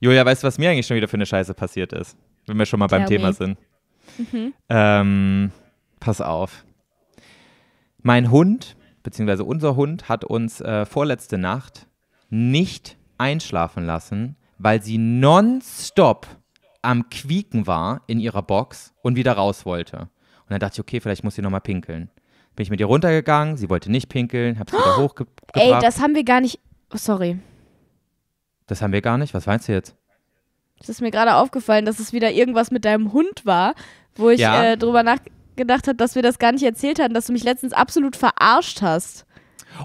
Julia, weißt du, was mir eigentlich schon wieder für eine Scheiße passiert ist? Wenn wir schon mal beim okay. Thema sind. Mhm. Ähm, pass auf. Mein Hund, beziehungsweise unser Hund, hat uns äh, vorletzte Nacht nicht einschlafen lassen, weil sie nonstop am Quieken war in ihrer Box und wieder raus wollte. Und dann dachte ich, okay, vielleicht muss sie nochmal pinkeln. Bin ich mit ihr runtergegangen, sie wollte nicht pinkeln, hab's wieder oh, hochgebracht. Ey, das haben wir gar nicht. Oh, sorry. Das haben wir gar nicht. Was meinst du jetzt? Es ist mir gerade aufgefallen, dass es wieder irgendwas mit deinem Hund war, wo ich ja. äh, drüber nachgedacht habe, dass wir das gar nicht erzählt hatten, dass du mich letztens absolut verarscht hast.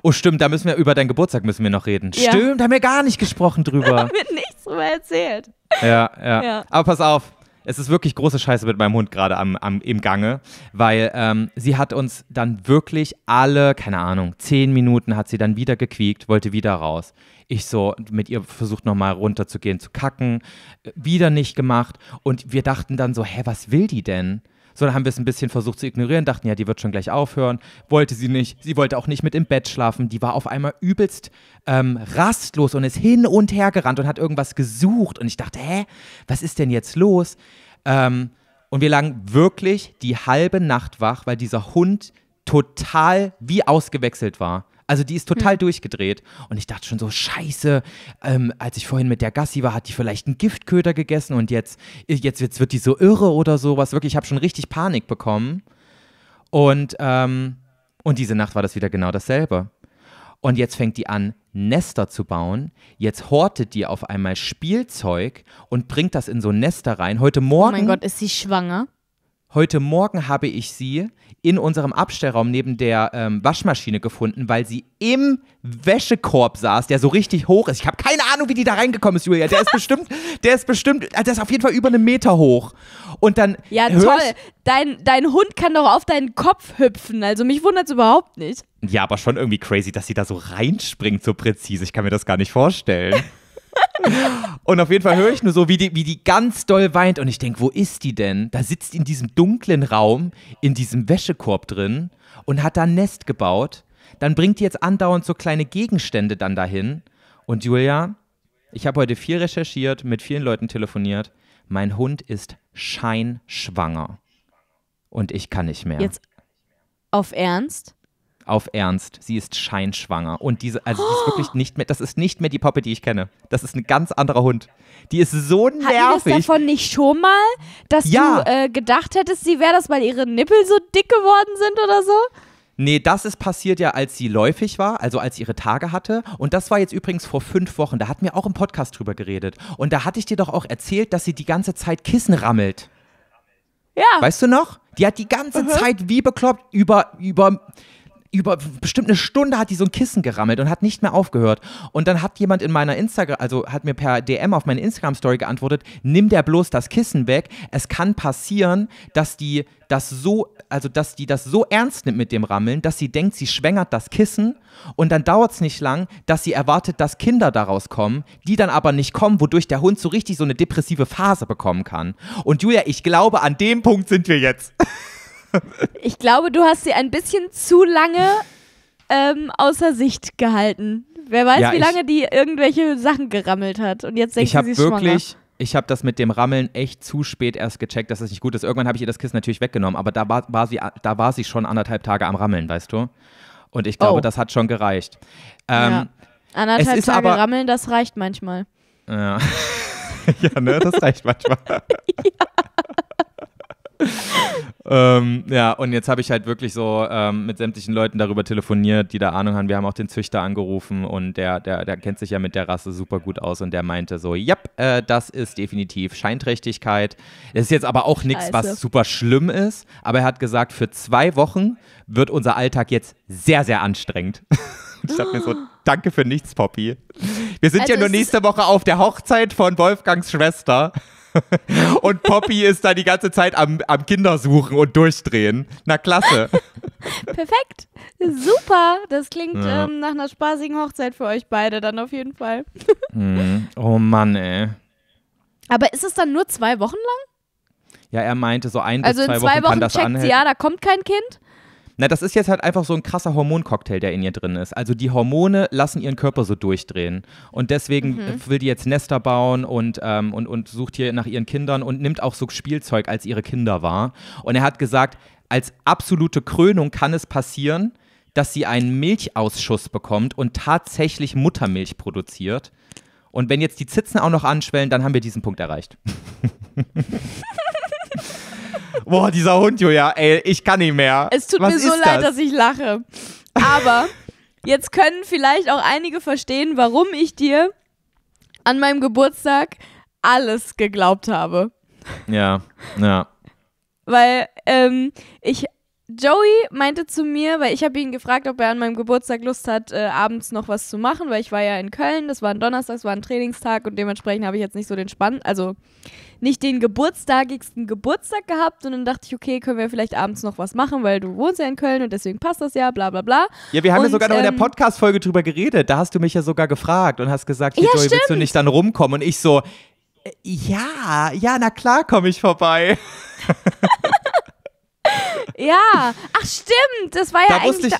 Oh, stimmt, da müssen wir über deinen Geburtstag müssen wir noch reden. Ja. Stimmt, haben wir gar nicht gesprochen drüber. da haben wir nichts drüber erzählt. Ja, ja, ja. Aber pass auf, es ist wirklich große Scheiße mit meinem Hund gerade am, am, im Gange, weil ähm, sie hat uns dann wirklich alle, keine Ahnung, zehn Minuten hat sie dann wieder gequiekt, wollte wieder raus. Ich so mit ihr versucht nochmal runterzugehen, zu kacken, äh, wieder nicht gemacht und wir dachten dann so, hä, was will die denn? sondern haben wir es ein bisschen versucht zu ignorieren, dachten, ja, die wird schon gleich aufhören, wollte sie nicht, sie wollte auch nicht mit im Bett schlafen, die war auf einmal übelst ähm, rastlos und ist hin und her gerannt und hat irgendwas gesucht und ich dachte, hä, was ist denn jetzt los? Ähm, und wir lagen wirklich die halbe Nacht wach, weil dieser Hund total wie ausgewechselt war. Also die ist total mhm. durchgedreht. Und ich dachte schon so, scheiße, ähm, als ich vorhin mit der Gassi war, hat die vielleicht einen Giftköder gegessen und jetzt, äh, jetzt, jetzt wird die so irre oder sowas. Wirklich, ich habe schon richtig Panik bekommen. Und, ähm, und diese Nacht war das wieder genau dasselbe. Und jetzt fängt die an, Nester zu bauen. Jetzt hortet die auf einmal Spielzeug und bringt das in so Nester rein. Heute Morgen. Oh mein Gott, ist sie schwanger? Heute Morgen habe ich sie in unserem Abstellraum neben der ähm, Waschmaschine gefunden, weil sie im Wäschekorb saß, der so richtig hoch ist. Ich habe keine Ahnung, wie die da reingekommen ist, Julia. Der ist bestimmt, der ist bestimmt, also der ist auf jeden Fall über einen Meter hoch. Und dann. Ja, toll. Dein, dein Hund kann doch auf deinen Kopf hüpfen. Also mich wundert es überhaupt nicht. Ja, aber schon irgendwie crazy, dass sie da so reinspringt, so präzise. Ich kann mir das gar nicht vorstellen. und auf jeden Fall höre ich nur so, wie die, wie die ganz doll weint. Und ich denke, wo ist die denn? Da sitzt in diesem dunklen Raum, in diesem Wäschekorb drin und hat da ein Nest gebaut. Dann bringt die jetzt andauernd so kleine Gegenstände dann dahin. Und Julia, ich habe heute viel recherchiert, mit vielen Leuten telefoniert. Mein Hund ist scheinschwanger. Und ich kann nicht mehr. Jetzt auf Ernst? auf Ernst. Sie ist scheinschwanger. Und diese, also oh. die ist wirklich nicht mehr, das ist nicht mehr die Poppe, die ich kenne. Das ist ein ganz anderer Hund. Die ist so nervig. Hatten wir davon nicht schon mal, dass ja. du äh, gedacht hättest, sie wäre das, weil ihre Nippel so dick geworden sind oder so? Nee, das ist passiert ja, als sie läufig war, also als sie ihre Tage hatte. Und das war jetzt übrigens vor fünf Wochen. Da hatten wir auch im Podcast drüber geredet. Und da hatte ich dir doch auch erzählt, dass sie die ganze Zeit Kissen rammelt. Ja. Weißt du noch? Die hat die ganze uh Zeit wie bekloppt über, über über bestimmt eine Stunde hat die so ein Kissen gerammelt und hat nicht mehr aufgehört. Und dann hat jemand in meiner Instagram, also hat mir per DM auf meine Instagram-Story geantwortet, nimm der bloß das Kissen weg. Es kann passieren, dass die das so, also dass die das so ernst nimmt mit dem Rammeln, dass sie denkt, sie schwängert das Kissen und dann dauert es nicht lang, dass sie erwartet, dass Kinder daraus kommen, die dann aber nicht kommen, wodurch der Hund so richtig so eine depressive Phase bekommen kann. Und Julia, ich glaube, an dem Punkt sind wir jetzt. ich glaube, du hast sie ein bisschen zu lange ähm, außer Sicht gehalten. Wer weiß, ja, wie lange ich, die irgendwelche Sachen gerammelt hat. Und jetzt denkt ich sie, sie wirklich, schwanger. Ich habe das mit dem Rammeln echt zu spät erst gecheckt, dass es das nicht gut ist. Irgendwann habe ich ihr das Kissen natürlich weggenommen, aber da war, war, sie, da war sie schon anderthalb Tage am Rammeln, weißt du? Und ich glaube, oh. das hat schon gereicht. Ähm, ja. Anderthalb Tage aber, Rammeln, das reicht manchmal. Ja. ja, ne, das reicht manchmal. ja ähm, ja, und jetzt habe ich halt wirklich so ähm, mit sämtlichen Leuten darüber telefoniert, die da Ahnung haben. Wir haben auch den Züchter angerufen und der, der, der kennt sich ja mit der Rasse super gut aus und der meinte so, ja, äh, das ist definitiv Scheinträchtigkeit. Es ist jetzt aber auch nichts, was super schlimm ist, aber er hat gesagt, für zwei Wochen wird unser Alltag jetzt sehr, sehr anstrengend. ich dachte mir so, danke für nichts, Poppy. Wir sind also ja nur nächste Woche auf der Hochzeit von Wolfgangs Schwester. und Poppy ist da die ganze Zeit am, am Kindersuchen und durchdrehen. Na klasse. Perfekt. Super. Das klingt ja. ähm, nach einer spaßigen Hochzeit für euch beide dann auf jeden Fall. Mhm. Oh Mann, ey. Aber ist es dann nur zwei Wochen lang? Ja, er meinte so ein also bis zwei Wochen. Also in zwei Wochen, Wochen checkt sie, ja, da kommt kein Kind. Na, das ist jetzt halt einfach so ein krasser Hormoncocktail, der in ihr drin ist. Also die Hormone lassen ihren Körper so durchdrehen. Und deswegen mhm. Äh, will die jetzt Nester bauen und, ähm, und, und sucht hier nach ihren Kindern und nimmt auch so Spielzeug, als ihre Kinder war. Und er hat gesagt, als absolute Krönung kann es passieren, dass sie einen Milchausschuss bekommt und tatsächlich Muttermilch produziert. Und wenn jetzt die Zitzen auch noch anschwellen, dann haben wir diesen Punkt erreicht. Boah, dieser Hund, Julia, ey, ich kann nicht mehr. Es tut Was mir so leid, dass ich lache. Aber jetzt können vielleicht auch einige verstehen, warum ich dir an meinem Geburtstag alles geglaubt habe. Ja, ja. Weil ähm, ich Joey meinte zu mir, weil ich habe ihn gefragt, ob er an meinem Geburtstag Lust hat, äh, abends noch was zu machen, weil ich war ja in Köln, das war ein Donnerstag, das war ein Trainingstag und dementsprechend habe ich jetzt nicht so den Spann, also nicht den geburtstagigsten Geburtstag gehabt und dann dachte ich, okay, können wir vielleicht abends noch was machen, weil du wohnst ja in Köln und deswegen passt das ja, bla bla bla. Ja, wir haben und, ja sogar noch ähm, in der ähm, Podcast-Folge drüber geredet, da hast du mich ja sogar gefragt und hast gesagt, hier ja, Joey, stimmt. willst du nicht dann rumkommen? Und ich so, äh, ja, ja, na klar komme ich vorbei. Ja, ach stimmt, das war ja da eigentlich... Wusste ich,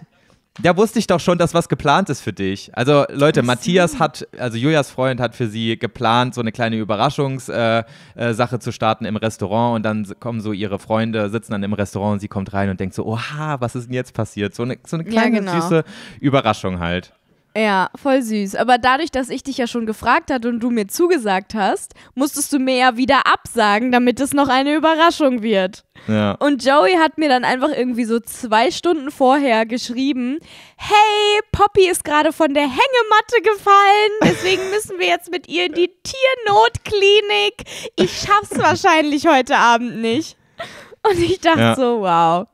da wusste ich doch schon, dass was geplant ist für dich. Also Leute, das Matthias ist. hat, also Julias Freund hat für sie geplant, so eine kleine Überraschungssache äh, äh, zu starten im Restaurant und dann kommen so ihre Freunde, sitzen dann im Restaurant und sie kommt rein und denkt so, oha, was ist denn jetzt passiert? So eine, so eine kleine ja, genau. süße Überraschung halt. Ja, voll süß. Aber dadurch, dass ich dich ja schon gefragt hatte und du mir zugesagt hast, musstest du mir ja wieder absagen, damit es noch eine Überraschung wird. Ja. Und Joey hat mir dann einfach irgendwie so zwei Stunden vorher geschrieben, hey, Poppy ist gerade von der Hängematte gefallen, deswegen müssen wir jetzt mit ihr in die Tiernotklinik. Ich schaff's wahrscheinlich heute Abend nicht. Und ich dachte ja. so, wow.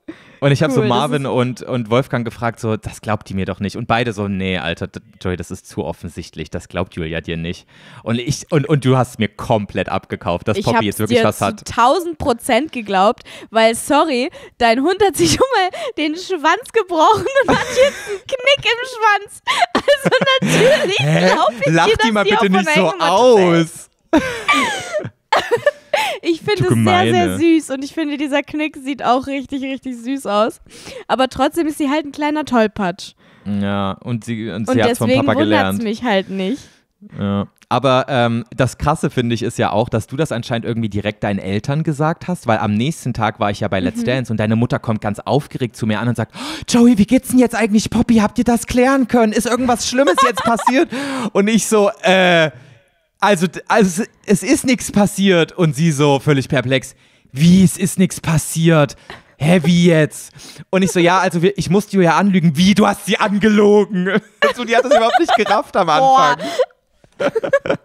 Und ich habe cool, so Marvin und, und Wolfgang gefragt, so, das glaubt die mir doch nicht. Und beide so, nee, Alter, Joey, das ist zu offensichtlich, das glaubt Julia dir nicht. Und ich, und, und du hast mir komplett abgekauft, dass ich Poppy jetzt wirklich dir was hat. Ich habe zu 1000 Prozent geglaubt, weil, sorry, dein Hund hat sich schon mal den Schwanz gebrochen und hat jetzt einen Knick im Schwanz. Also natürlich glaube ich Lach dir, dass die mal bitte nicht so aus. Ich finde es sehr, sehr süß und ich finde, dieser Knick sieht auch richtig, richtig süß aus. Aber trotzdem ist sie halt ein kleiner Tollpatsch. Ja, und sie, und sie und hat vom Papa gelernt. Und deswegen mich halt nicht. Ja. Aber ähm, das Krasse finde ich ist ja auch, dass du das anscheinend irgendwie direkt deinen Eltern gesagt hast, weil am nächsten Tag war ich ja bei Let's mhm. Dance und deine Mutter kommt ganz aufgeregt zu mir an und sagt, Joey, wie geht's denn jetzt eigentlich Poppy? Habt ihr das klären können? Ist irgendwas Schlimmes jetzt passiert? Und ich so, äh, also, also es ist nichts passiert und sie so völlig perplex. Wie, es ist nichts passiert? Hä, wie jetzt? Und ich so, ja, also wir, ich musste Julia anlügen. Wie, du hast sie angelogen? so, die hat das überhaupt nicht gerafft am Anfang. Boah.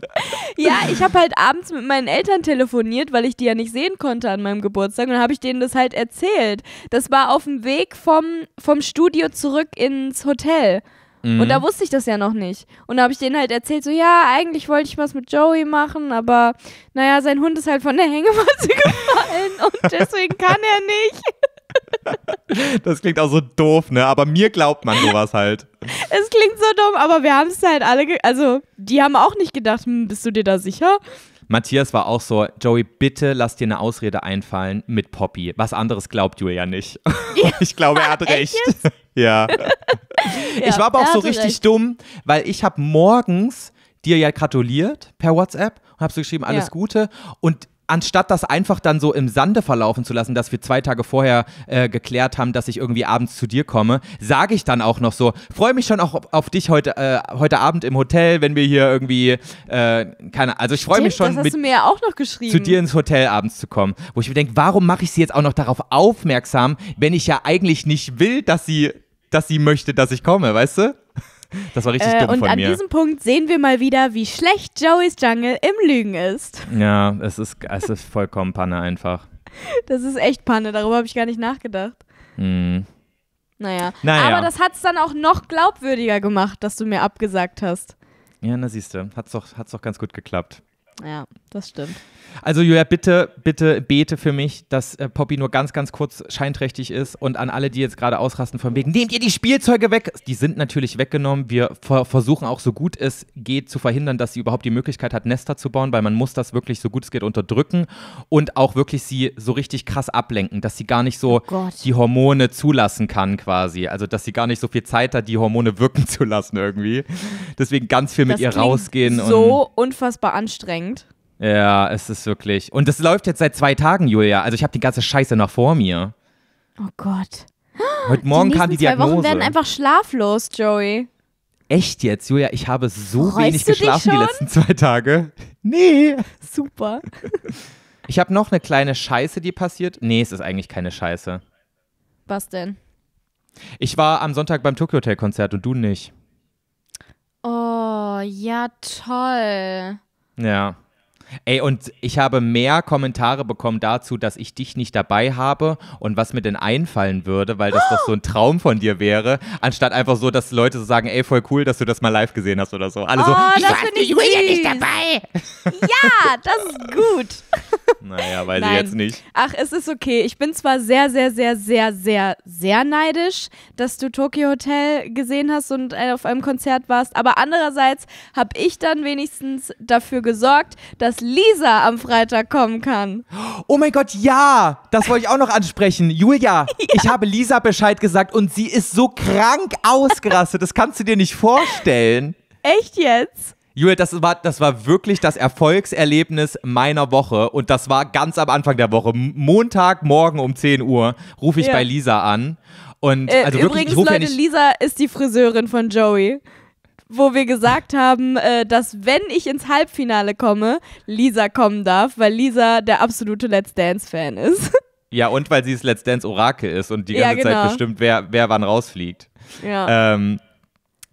ja, ich habe halt abends mit meinen Eltern telefoniert, weil ich die ja nicht sehen konnte an meinem Geburtstag. Und dann habe ich denen das halt erzählt. Das war auf dem Weg vom, vom Studio zurück ins Hotel. Mhm. Und da mhm. wusste ich das ja noch nicht. Und da habe ich denen halt erzählt, so ja, eigentlich wollte ich was mit Joey machen, aber naja, sein Hund ist halt von der Hängematte gefallen und deswegen kann er nicht. das klingt auch so doof, ne? Aber mir glaubt man sowas halt. Es klingt so dumm, aber wir haben es halt alle, also die haben auch nicht gedacht, hm, bist du dir da sicher? Matthias war auch so, Joey, bitte lass dir eine Ausrede einfallen mit Poppy. Was anderes glaubt Julia nicht. Ja, ich glaube, er hat recht. Ja. Ich war aber auch so richtig recht. dumm, weil ich habe morgens dir ja gratuliert per WhatsApp und habe so geschrieben, alles ja. Gute. Und anstatt das einfach dann so im Sande verlaufen zu lassen, dass wir zwei Tage vorher äh, geklärt haben, dass ich irgendwie abends zu dir komme, sage ich dann auch noch so, freue mich schon auch auf, auf dich heute, äh, heute Abend im Hotel, wenn wir hier irgendwie, äh, keine also ich freue mich schon, mit, du mir ja zu dir ins Hotel abends zu kommen, wo ich mir denke, warum mache ich sie jetzt auch noch darauf aufmerksam, wenn ich ja eigentlich nicht will, dass sie dass sie möchte, dass ich komme, weißt du? Das war richtig äh, dumm von mir. Und an diesem Punkt sehen wir mal wieder, wie schlecht Joey's Jungle im Lügen ist. Ja, es ist, es ist vollkommen Panne einfach. Das ist echt Panne, darüber habe ich gar nicht nachgedacht. Hm. Naja. naja. Aber das hat es dann auch noch glaubwürdiger gemacht, dass du mir abgesagt hast. Ja, na siehst du, hat's doch, hat's doch ganz gut geklappt. Ja, das stimmt. Also Julia, bitte, bitte bete für mich, dass äh, Poppy nur ganz, ganz kurz scheinträchtig ist und an alle, die jetzt gerade ausrasten von wegen, nehmt ihr die Spielzeuge weg. Die sind natürlich weggenommen. Wir ver versuchen auch so gut es geht zu verhindern, dass sie überhaupt die Möglichkeit hat, Nester zu bauen, weil man muss das wirklich so gut es geht unterdrücken und auch wirklich sie so richtig krass ablenken, dass sie gar nicht so oh die Hormone zulassen kann quasi. Also, dass sie gar nicht so viel Zeit hat, die Hormone wirken zu lassen irgendwie. Deswegen ganz viel mit das ihr rausgehen. So unfassbar anstrengend anstrengend. Ja, es ist wirklich. Und das läuft jetzt seit zwei Tagen, Julia. Also ich habe die ganze Scheiße noch vor mir. Oh Gott. Heute Morgen die kam die Diagnose. Zwei Wochen werden einfach schlaflos, Joey. Echt jetzt, Julia? Ich habe so Freust wenig geschlafen die letzten zwei Tage. Nee. Super. Ich habe noch eine kleine Scheiße, die passiert. Nee, es ist eigentlich keine Scheiße. Was denn? Ich war am Sonntag beim Tokyo Hotel Konzert und du nicht. Oh, ja, toll. Ja. Ey, und ich habe mehr Kommentare bekommen dazu, dass ich dich nicht dabei habe und was mir denn einfallen würde, weil das doch so ein Traum von dir wäre, anstatt einfach so, dass Leute so sagen, ey, voll cool, dass du das mal live gesehen hast oder so. Alle oh, so, das ich war für Julia nicht dabei. Ja, das ist gut. Naja, weiß Nein. ich jetzt nicht. Ach, es ist okay. Ich bin zwar sehr, sehr, sehr, sehr, sehr, sehr neidisch, dass du Tokyo Hotel gesehen hast und äh, auf einem Konzert warst, aber andererseits habe ich dann wenigstens dafür gesorgt, dass Lisa am Freitag kommen kann. Oh mein Gott, ja! Das wollte ich auch noch ansprechen. Julia, ja. ich habe Lisa Bescheid gesagt und sie ist so krank ausgerastet. das kannst du dir nicht vorstellen. Echt jetzt? Julia, das war, das war wirklich das Erfolgserlebnis meiner Woche und das war ganz am Anfang der Woche. Montagmorgen um 10 Uhr rufe ich ja. bei Lisa an. Und äh, also wirklich, übrigens, Leute, ja Lisa ist die Friseurin von Joey wo wir gesagt haben, äh, dass wenn ich ins Halbfinale komme, Lisa kommen darf, weil Lisa der absolute Let's Dance-Fan ist. Ja, und weil sie das Let's Dance-Orakel ist und die ganze ja, genau. Zeit bestimmt, wer, wer wann rausfliegt. Ja. Ähm,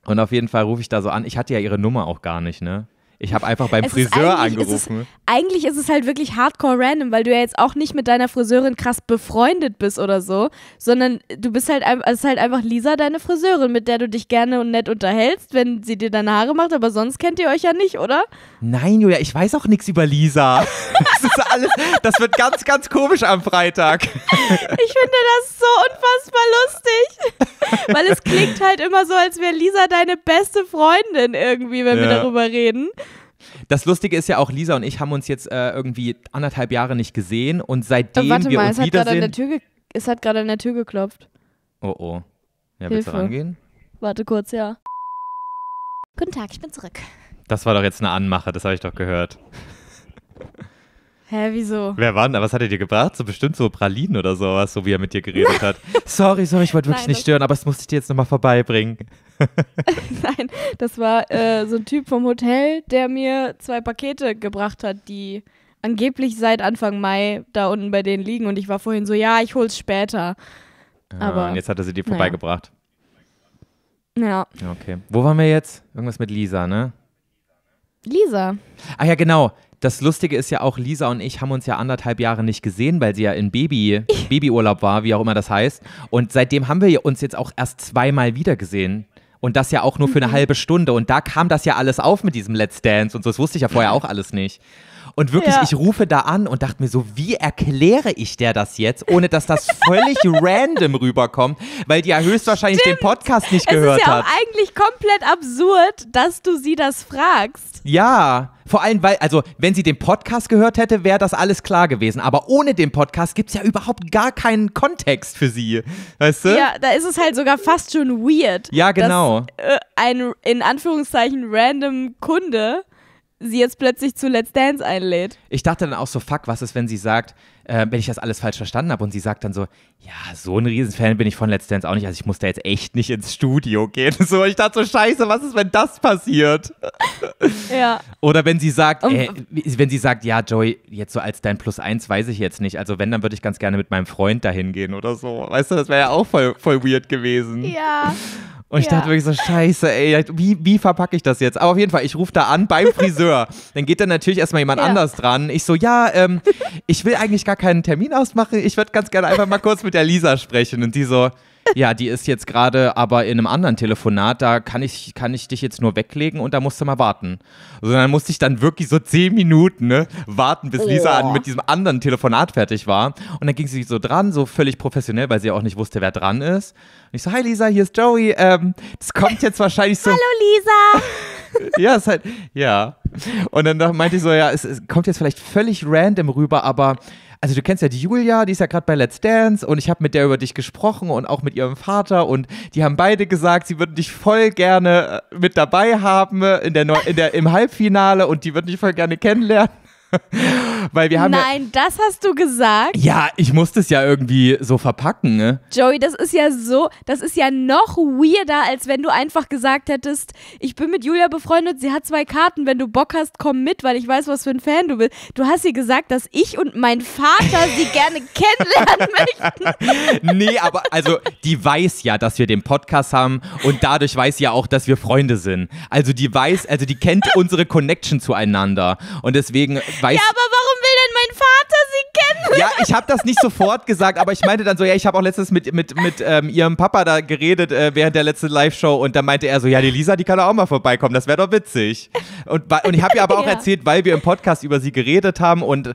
und auf jeden Fall rufe ich da so an. Ich hatte ja ihre Nummer auch gar nicht, ne? Ich habe einfach beim es Friseur eigentlich, angerufen. Ist es, eigentlich ist es halt wirklich hardcore random, weil du ja jetzt auch nicht mit deiner Friseurin krass befreundet bist oder so, sondern du bist halt, es ist halt einfach Lisa, deine Friseurin, mit der du dich gerne und nett unterhältst, wenn sie dir deine Haare macht, aber sonst kennt ihr euch ja nicht, oder? Nein, Julia, ich weiß auch nichts über Lisa. das ist alles, das wird ganz, ganz komisch am Freitag. ich finde das so unfassbar lustig, weil es klingt halt immer so, als wäre Lisa deine beste Freundin irgendwie, wenn ja. wir darüber reden. Das Lustige ist ja auch, Lisa und ich haben uns jetzt äh, irgendwie anderthalb Jahre nicht gesehen und seitdem oh, warte wir mal, uns wiedersehen... es hat gerade an der Tür geklopft. Oh oh. Ja, Hilfe. willst du rangehen? Warte kurz, ja. Guten Tag, ich bin zurück. Das war doch jetzt eine Anmache, das habe ich doch gehört. Hä, wieso? Wer war denn? Was hat er dir gebracht? So bestimmt so Pralinen oder sowas, so wie er mit dir geredet hat. sorry, sorry, ich wollte wirklich Nein, nicht stören, aber das musste ich dir jetzt nochmal vorbeibringen. Nein, das war äh, so ein Typ vom Hotel, der mir zwei Pakete gebracht hat, die angeblich seit Anfang Mai da unten bei denen liegen. Und ich war vorhin so, ja, ich hol's später. Ja, ah, und jetzt hat er sie dir vorbeigebracht. Ja. Okay. Wo waren wir jetzt? Irgendwas mit Lisa, ne? Lisa. Ach ja, genau das Lustige ist ja auch, Lisa und ich haben uns ja anderthalb Jahre nicht gesehen, weil sie ja in Baby, Babyurlaub war, wie auch immer das heißt. Und seitdem haben wir uns jetzt auch erst zweimal wieder gesehen. Und das ja auch nur für eine mhm. halbe Stunde. Und da kam das ja alles auf mit diesem Let's Dance und so. Das wusste ich ja vorher auch alles nicht. Und wirklich, ja. ich rufe da an und dachte mir so, wie erkläre ich der das jetzt, ohne dass das völlig random rüberkommt, weil die ja höchstwahrscheinlich Stimmt. den Podcast nicht es gehört hat. Es ist ja auch eigentlich komplett absurd, dass du sie das fragst. Ja, vor allem, weil, also, wenn sie den Podcast gehört hätte, wäre das alles klar gewesen. Aber ohne den Podcast gibt es ja überhaupt gar keinen Kontext für sie. Weißt du? Ja, da ist es halt sogar fast schon weird. Ja, genau. Dass, äh, ein in Anführungszeichen random Kunde sie jetzt plötzlich zu Let's Dance einlädt. Ich dachte dann auch so, fuck, was ist, wenn sie sagt, äh, wenn ich das alles falsch verstanden habe. Und sie sagt dann so, ja, so ein Riesenfan bin ich von Let's Dance auch nicht. Also ich muss da jetzt echt nicht ins Studio gehen. So, ich dachte so, scheiße, was ist, wenn das passiert? Ja. Oder wenn sie sagt, äh, wenn sie sagt, ja, Joey, jetzt so als dein Plus eins weiß ich jetzt nicht. Also wenn, dann würde ich ganz gerne mit meinem Freund dahin gehen oder so. Weißt du, das wäre ja auch voll, voll weird gewesen. Ja. Und ich ja. dachte wirklich so, scheiße, ey, halt, wie, wie verpacke ich das jetzt? Aber auf jeden Fall, ich rufe da an beim Friseur. dann geht dann natürlich erstmal jemand ja. anders dran. Ich so, ja, ähm, ich will eigentlich gar keinen Termin ausmachen. Ich würde ganz gerne einfach mal kurz mit der Lisa sprechen. Und die so, ja, die ist jetzt gerade aber in einem anderen Telefonat, da kann ich, kann ich dich jetzt nur weglegen und da musst du mal warten. Sondern also musste ich dann wirklich so zehn Minuten ne, warten, bis Lisa oh. mit diesem anderen Telefonat fertig war. Und dann ging sie so dran, so völlig professionell, weil sie auch nicht wusste, wer dran ist. Und ich so, hi Lisa, hier ist Joey. Ähm, das kommt jetzt wahrscheinlich so. Hallo Lisa! ja, ist halt, ja. Und dann meinte ich so, ja, es, es kommt jetzt vielleicht völlig random rüber, aber also du kennst ja die Julia, die ist ja gerade bei Let's Dance und ich habe mit der über dich gesprochen und auch mit ihrem Vater und die haben beide gesagt, sie würden dich voll gerne äh, mit dabei haben in der, Neu in der im Halbfinale und die würden dich voll gerne kennenlernen. Weil wir haben Nein, ja, das hast du gesagt. Ja, ich musste es ja irgendwie so verpacken, ne? Joey, das ist ja so, das ist ja noch weirder, als wenn du einfach gesagt hättest, ich bin mit Julia befreundet, sie hat zwei Karten, wenn du Bock hast, komm mit, weil ich weiß, was für ein Fan du bist. Du hast ihr gesagt, dass ich und mein Vater sie gerne kennenlernen möchten. nee, aber also die weiß ja, dass wir den Podcast haben und dadurch weiß sie ja auch, dass wir Freunde sind. Also die weiß, also die kennt unsere Connection zueinander und deswegen weiß. Ja, aber warum will denn mein Vater sie kennen? Ja, ich habe das nicht sofort gesagt, aber ich meinte dann so, ja, ich habe auch letztens mit, mit, mit ähm, ihrem Papa da geredet äh, während der letzten Live-Show und dann meinte er so, ja, die Lisa, die kann auch mal vorbeikommen, das wäre doch witzig. Und, und ich habe ihr aber auch ja. erzählt, weil wir im Podcast über sie geredet haben und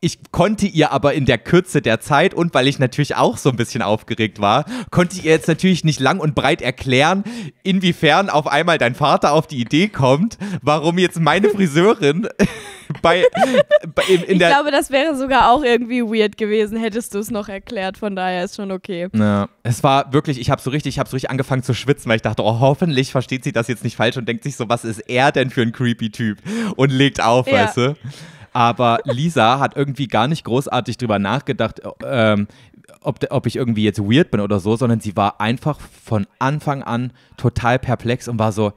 ich konnte ihr aber in der Kürze der Zeit und weil ich natürlich auch so ein bisschen aufgeregt war, konnte ich ihr jetzt natürlich nicht lang und breit erklären, inwiefern auf einmal dein Vater auf die Idee kommt, warum jetzt meine Friseurin bei, bei in, in, der. Ich glaube, das wäre sogar auch irgendwie weird gewesen, hättest du es noch erklärt. Von daher ist schon okay. Ja. Es war wirklich, ich habe so richtig, ich habe so richtig angefangen zu schwitzen, weil ich dachte, oh, hoffentlich versteht sie das jetzt nicht falsch und denkt sich so, was ist er denn für ein creepy Typ? Und legt auf, ja. weißt du? Aber Lisa hat irgendwie gar nicht großartig drüber nachgedacht, äh, ähm, ob, ob, ich irgendwie jetzt weird bin oder so, sondern sie war einfach von Anfang an total perplex und war so,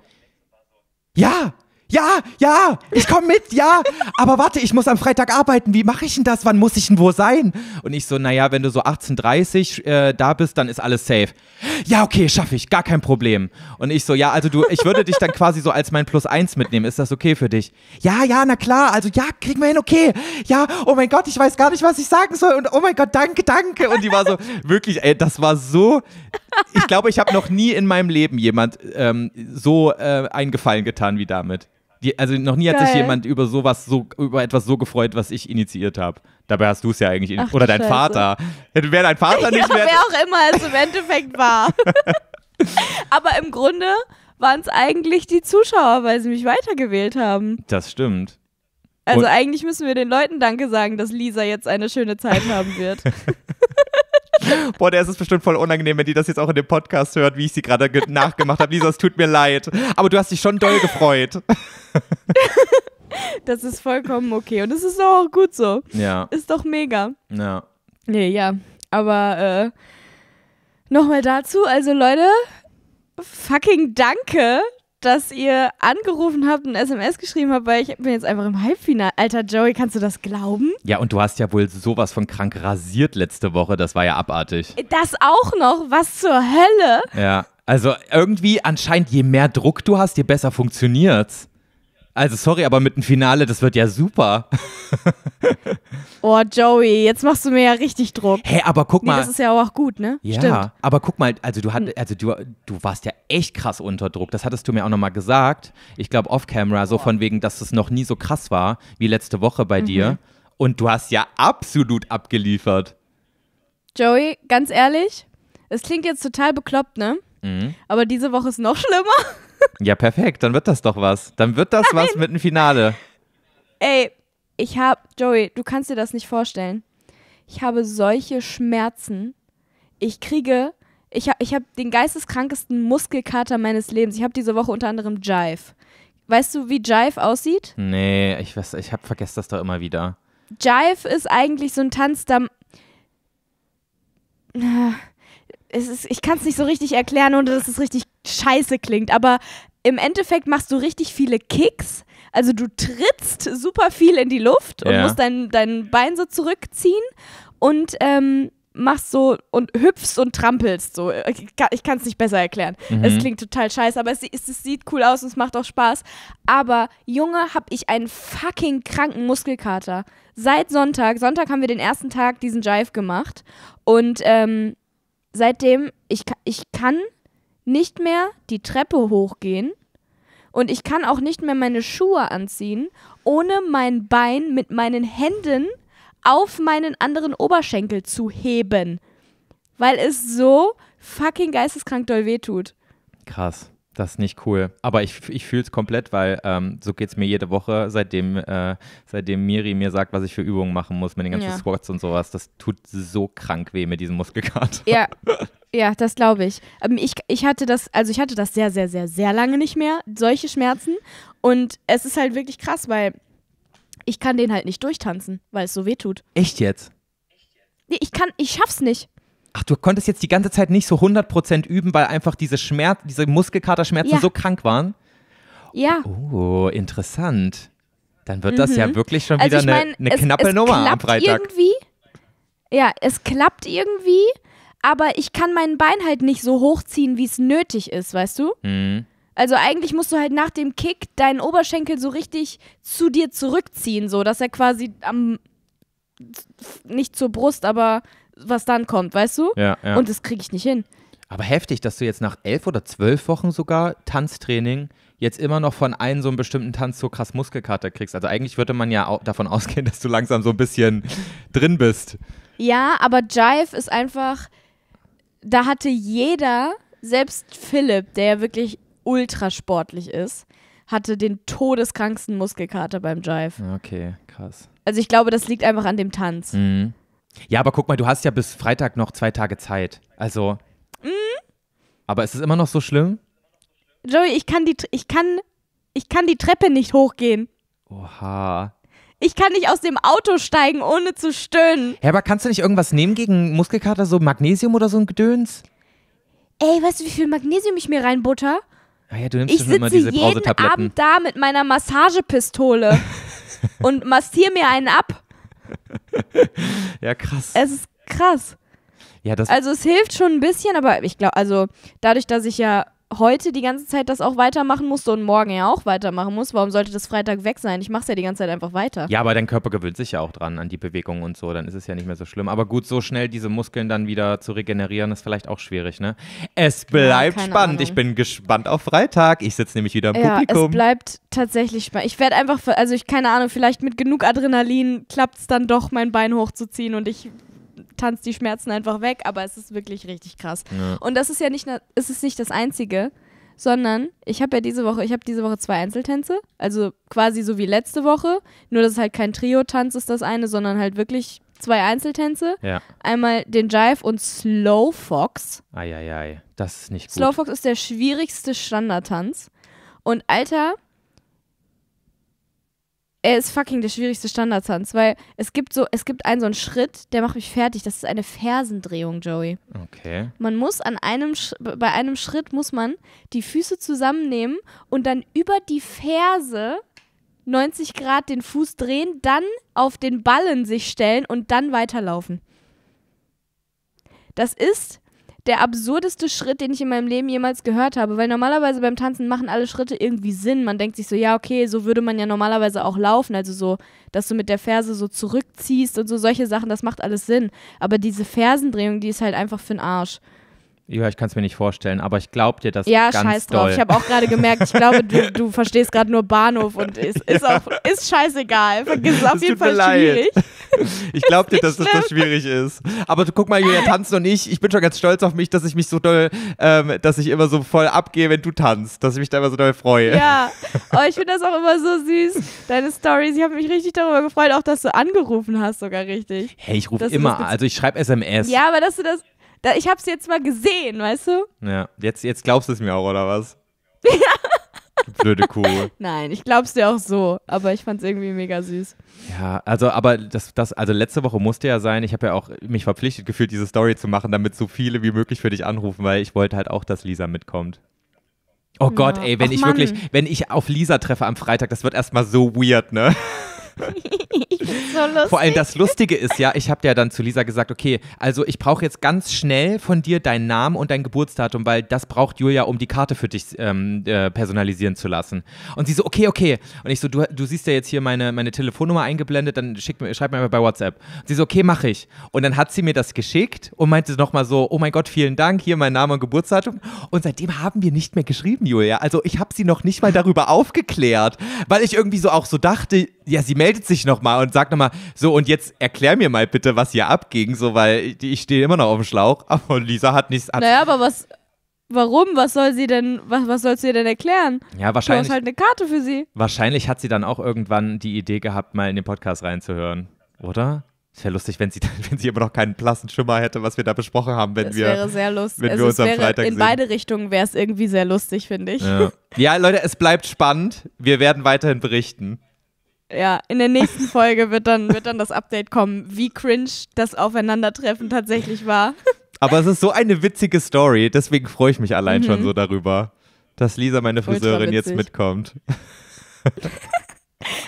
ja, ja, ja, ich komme mit, ja. Aber warte, ich muss am Freitag arbeiten. Wie mache ich denn das? Wann muss ich denn wo sein? Und ich so, naja, wenn du so 18.30 äh, da bist, dann ist alles safe. Ja, okay, schaffe ich, gar kein Problem. Und ich so, ja, also du, ich würde dich dann quasi so als mein Plus eins mitnehmen. Ist das okay für dich? Ja, ja, na klar. Also ja, kriegen wir hin, okay. Ja, oh mein Gott, ich weiß gar nicht, was ich sagen soll. Und oh mein Gott, danke, danke. Und die war so, wirklich, ey, das war so. Ich glaube, ich habe noch nie in meinem Leben jemand ähm, so äh, einen Gefallen getan wie damit. Die, also noch nie Geil. hat sich jemand über sowas so über etwas so gefreut, was ich initiiert habe. Dabei hast du es ja eigentlich Ach, oder dein Scheiße. Vater. Wäre dein Vater nicht ja, mehr. Wer auch immer es im Endeffekt war. Aber im Grunde waren es eigentlich die Zuschauer, weil sie mich weitergewählt haben. Das stimmt. Also Und eigentlich müssen wir den Leuten Danke sagen, dass Lisa jetzt eine schöne Zeit haben wird. Boah, der ist es bestimmt voll unangenehm, wenn die das jetzt auch in dem Podcast hört, wie ich sie gerade nachgemacht habe. Lisa, es tut mir leid. Aber du hast dich schon doll gefreut. das ist vollkommen okay. Und es ist auch gut so. Ja. Ist doch mega. Ja. Nee, ja. Aber äh, nochmal dazu, also Leute, fucking danke dass ihr angerufen habt und SMS geschrieben habt, weil ich bin jetzt einfach im Halbfinale. Alter Joey, kannst du das glauben? Ja, und du hast ja wohl sowas von krank rasiert letzte Woche. Das war ja abartig. Das auch noch? Was zur Hölle? Ja. Also irgendwie anscheinend, je mehr Druck du hast, je besser funktioniert's. Also sorry, aber mit dem Finale, das wird ja super. oh, Joey, jetzt machst du mir ja richtig Druck. Hä, hey, aber guck mal. Nee, das ist ja auch gut, ne? Ja, Stimmt. aber guck mal, also du hatt, hm. also du, du warst ja echt krass unter Druck. Das hattest du mir auch nochmal gesagt. Ich glaube off-camera, so von wegen, dass es noch nie so krass war wie letzte Woche bei mhm. dir. Und du hast ja absolut abgeliefert. Joey, ganz ehrlich, es klingt jetzt total bekloppt, ne? Mhm. Aber diese Woche ist noch schlimmer. Ja, perfekt. Dann wird das doch was. Dann wird das Nein. was mit einem Finale. Ey, ich habe, Joey, du kannst dir das nicht vorstellen. Ich habe solche Schmerzen. Ich kriege, ich, ich habe den geisteskrankesten Muskelkater meines Lebens. Ich habe diese Woche unter anderem Jive. Weißt du, wie Jive aussieht? Nee, ich weiß, ich hab, vergesse das doch immer wieder. Jive ist eigentlich so ein Tanz, da. Ah, es ist, ich kann es nicht so richtig erklären, und dass ist richtig scheiße klingt, aber im Endeffekt machst du richtig viele Kicks. Also du trittst super viel in die Luft und ja. musst dein, dein Bein so zurückziehen und ähm, machst so und hüpfst und trampelst so. Ich kann es nicht besser erklären. Mhm. Es klingt total scheiße, aber es, es, es, sieht cool aus und es macht auch Spaß. Aber Junge, hab ich einen fucking kranken Muskelkater. Seit Sonntag, Sonntag haben wir den ersten Tag diesen Jive gemacht und ähm, seitdem, ich, ich kann nicht mehr die Treppe hochgehen und ich kann auch nicht mehr meine Schuhe anziehen, ohne mein Bein mit meinen Händen auf meinen anderen Oberschenkel zu heben, weil es so fucking geisteskrank doll wehtut. Krass. Das ist nicht cool. Aber ich, ich fühle es komplett, weil ähm, so geht es mir jede Woche, seitdem, äh, seitdem Miri mir sagt, was ich für Übungen machen muss mit den ganzen ja. Squats und sowas. Das tut so krank weh mit diesem Muskelkater. Ja, ja das glaube ich. Ähm, ich. Ich hatte das, also ich hatte das sehr, sehr, sehr, sehr lange nicht mehr, solche Schmerzen. Und es ist halt wirklich krass, weil ich kann den halt nicht durchtanzen, weil es so weh tut. Echt jetzt? Nee, ich kann, ich schaff's nicht. Ach, du konntest jetzt die ganze Zeit nicht so 100% üben, weil einfach diese Schmerz, diese Muskelkaterschmerzen ja. so krank waren? Ja. Oh, interessant. Dann wird mhm. das ja mhm. wirklich schon also wieder also ich mein, eine, eine knappe es Nummer am Freitag. Irgendwie, ja, es klappt irgendwie, aber ich kann mein Bein halt nicht so hochziehen, wie es nötig ist, weißt du? Mhm. Also eigentlich musst du halt nach dem Kick deinen Oberschenkel so richtig zu dir zurückziehen, so dass er quasi am nicht zur Brust, aber was dann kommt, weißt du? Ja, ja. Und das kriege ich nicht hin. Aber heftig, dass du jetzt nach elf oder zwölf Wochen sogar Tanztraining jetzt immer noch von einem so einem bestimmten Tanz so krass Muskelkater kriegst. Also eigentlich würde man ja auch davon ausgehen, dass du langsam so ein bisschen drin bist. Ja, aber Jive ist einfach, da hatte jeder, selbst Philipp, der ja wirklich ultrasportlich ist, hatte den todeskranksten Muskelkater beim Jive. Okay, krass. Also ich glaube, das liegt einfach an dem Tanz. Mhm. Ja, aber guck mal, du hast ja bis Freitag noch zwei Tage Zeit. Also. Mhm. Aber ist es immer noch so schlimm? Joey, ich kann die, ich kann, ich kann die Treppe nicht hochgehen. Oha. Ich kann nicht aus dem Auto steigen, ohne zu stöhnen. Hä, aber kannst du nicht irgendwas nehmen gegen Muskelkater, so Magnesium oder so ein Gedöns? Ey, weißt du, wie viel Magnesium ich mir reinbutter? Naja, du nimmst ich schon immer diese jeden Abend da mit meiner Massagepistole und massiere mir einen ab. ja, krass. Es ist krass. Ja, das also es hilft schon ein bisschen, aber ich glaube, also dadurch, dass ich ja heute die ganze Zeit das auch weitermachen musste und morgen ja auch weitermachen muss, warum sollte das Freitag weg sein? Ich mache es ja die ganze Zeit einfach weiter. Ja, aber dein Körper gewöhnt sich ja auch dran an die Bewegung und so, dann ist es ja nicht mehr so schlimm. Aber gut, so schnell diese Muskeln dann wieder zu regenerieren, ist vielleicht auch schwierig, ne? Es bleibt ja, spannend. Ahnung. Ich bin gespannt auf Freitag. Ich sitze nämlich wieder im ja, Publikum. Es bleibt tatsächlich spannend. Ich werde einfach, also ich keine Ahnung, vielleicht mit genug Adrenalin klappt es dann doch, mein Bein hochzuziehen und ich tanzt die Schmerzen einfach weg, aber es ist wirklich richtig krass. Ja. Und das ist ja nicht, es ist nicht das Einzige, sondern ich habe ja diese Woche, ich habe diese Woche zwei Einzeltänze, also quasi so wie letzte Woche, nur dass es halt kein Trio-Tanz ist das eine, sondern halt wirklich zwei Einzeltänze. Ja. Einmal den Jive und Slow Fox. Eieiei, das ist nicht gut. Slow Fox ist der schwierigste Standardtanz. Und Alter, er ist fucking der schwierigste Standardtanz, weil es gibt so, es gibt einen so einen Schritt, der macht mich fertig. Das ist eine Fersendrehung, Joey. Okay. Man muss an einem, bei einem Schritt muss man die Füße zusammennehmen und dann über die Ferse 90 Grad den Fuß drehen, dann auf den Ballen sich stellen und dann weiterlaufen. Das ist der absurdeste Schritt, den ich in meinem Leben jemals gehört habe. Weil normalerweise beim Tanzen machen alle Schritte irgendwie Sinn. Man denkt sich so, ja, okay, so würde man ja normalerweise auch laufen. Also so, dass du mit der Ferse so zurückziehst und so solche Sachen, das macht alles Sinn. Aber diese Fersendrehung, die ist halt einfach für den Arsch. Ja, ich kann es mir nicht vorstellen, aber ich glaube dir das ja, ganz Ja, scheiß drauf. Doll. Ich habe auch gerade gemerkt, ich glaube, du, du verstehst gerade nur Bahnhof und ist, ist ja. auch ist scheißegal. Vergiss es auf jeden Fall schwierig. Ich glaube dir, dass das so schwierig ist. Aber du, guck mal, Julia tanzt und ich, ich bin schon ganz stolz auf mich, dass ich mich so doll, ähm, dass ich immer so voll abgehe, wenn du tanzt, dass ich mich da immer so doll freue. Ja, oh, ich finde das auch immer so süß. Deine Stories, ich habe mich richtig darüber gefreut, auch dass du angerufen hast sogar richtig. Hey, ich rufe immer, also ich schreibe SMS. Ja, aber dass du das da, ich hab's jetzt mal gesehen, weißt du? Ja, jetzt, jetzt glaubst du es mir auch, oder was? Ja. Blöde Kuh. Nein, ich glaub's dir auch so, aber ich fand's irgendwie mega süß. Ja, also, aber das, das, also letzte Woche musste ja sein, ich habe ja auch mich verpflichtet gefühlt, diese Story zu machen, damit so viele wie möglich für dich anrufen, weil ich wollte halt auch, dass Lisa mitkommt. Oh Gott, ey, wenn Ach, ich Mann. wirklich, wenn ich auf Lisa treffe am Freitag, das wird erstmal so weird, ne? so Vor allem das Lustige ist ja, ich habe ja dann zu Lisa gesagt, okay, also ich brauche jetzt ganz schnell von dir deinen Namen und dein Geburtsdatum, weil das braucht Julia, um die Karte für dich ähm, äh, personalisieren zu lassen. Und sie so, okay, okay. Und ich so, du, du siehst ja jetzt hier meine, meine Telefonnummer eingeblendet, dann schick mir, schreib mir mal bei WhatsApp. Und sie so, okay, mache ich. Und dann hat sie mir das geschickt und meinte nochmal so, oh mein Gott, vielen Dank, hier mein Name und Geburtsdatum. Und seitdem haben wir nicht mehr geschrieben, Julia. Also ich habe sie noch nicht mal darüber aufgeklärt, weil ich irgendwie so auch so dachte, ja, sie meldet meldet sich nochmal und sagt nochmal, so und jetzt erklär mir mal bitte, was hier abging, so, weil ich, ich stehe immer noch auf dem Schlauch, aber Lisa hat nichts. Hat naja, aber was, warum? Was soll sie denn, was, was sollst du ihr denn erklären? Ja, wahrscheinlich. Du hast halt eine Karte für sie. Wahrscheinlich hat sie dann auch irgendwann die Idee gehabt, mal in den Podcast reinzuhören, oder? Es wäre lustig, wenn sie, wenn sie immer noch keinen blassen Schimmer hätte, was wir da besprochen haben, wenn es wir. wäre sehr lustig. Wenn also wir uns wäre, am Freitag in sehen. beide Richtungen wäre es irgendwie sehr lustig, finde ich. Ja. ja, Leute, es bleibt spannend. Wir werden weiterhin berichten ja, in der nächsten Folge wird dann, wird dann das Update kommen, wie cringe das Aufeinandertreffen tatsächlich war. Aber es ist so eine witzige Story, deswegen freue ich mich allein mhm. schon so darüber, dass Lisa, meine Friseurin, jetzt mitkommt.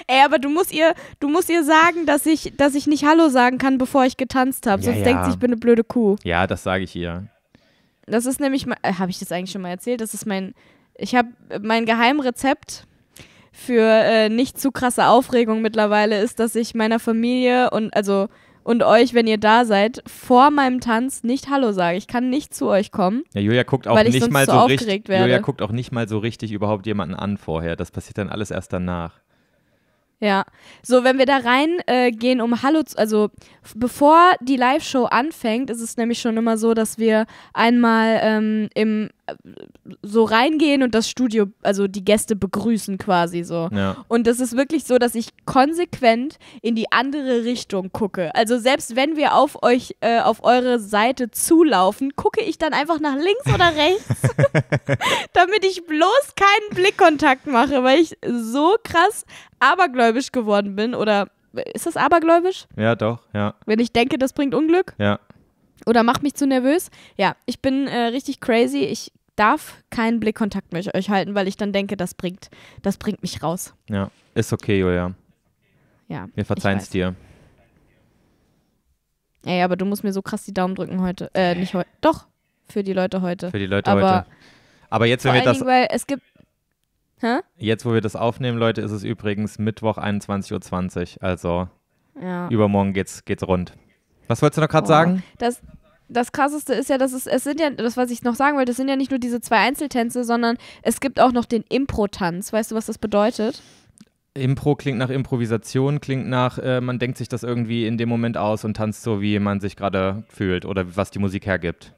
Ey, aber du musst ihr, du musst ihr sagen, dass ich, dass ich nicht Hallo sagen kann, bevor ich getanzt habe. Sonst ja, ja. denkt sie, ich bin eine blöde Kuh. Ja, das sage ich ihr. Das ist nämlich, äh, habe ich das eigentlich schon mal erzählt? Das ist mein, ich habe mein Geheimrezept für äh, nicht zu krasse Aufregung mittlerweile ist, dass ich meiner Familie und also und euch, wenn ihr da seid, vor meinem Tanz nicht Hallo sage. Ich kann nicht zu euch kommen. Ja, Julia guckt auch nicht mal so richtig. Werde. Julia guckt auch nicht mal so richtig überhaupt jemanden an vorher. Das passiert dann alles erst danach. Ja, so wenn wir da reingehen, äh, um Hallo zu, also bevor die Live-Show anfängt, ist es nämlich schon immer so, dass wir einmal ähm, im so reingehen und das Studio, also die Gäste begrüßen quasi so. Ja. Und das ist wirklich so, dass ich konsequent in die andere Richtung gucke. Also selbst wenn wir auf euch, äh, auf eure Seite zulaufen, gucke ich dann einfach nach links oder rechts, damit ich bloß keinen Blickkontakt mache, weil ich so krass abergläubisch geworden bin oder ist das abergläubisch? Ja, doch, ja. Wenn ich denke, das bringt Unglück? Ja. Oder macht mich zu nervös? Ja, ich bin äh, richtig crazy. Ich darf keinen Blickkontakt mit euch halten, weil ich dann denke, das bringt, das bringt mich raus. Ja, ist okay, Julia. Ja. Wir verzeihen es dir. Ey, aber du musst mir so krass die Daumen drücken heute. Äh, nicht heute. Doch, für die Leute heute. Für die Leute aber heute. Aber jetzt, wenn wir das. Dingen, weil es gibt. Hä? Jetzt, wo wir das aufnehmen, Leute, ist es übrigens Mittwoch 21.20 Uhr. Also ja. übermorgen geht's, geht's rund. Was wolltest du noch gerade oh, sagen? Das, das krasseste ist ja, dass es, es sind ja, das was ich noch sagen wollte, es sind ja nicht nur diese zwei Einzeltänze, sondern es gibt auch noch den Impro-Tanz. Weißt du, was das bedeutet? Impro klingt nach Improvisation, klingt nach, äh, man denkt sich das irgendwie in dem Moment aus und tanzt so, wie man sich gerade fühlt oder was die Musik hergibt.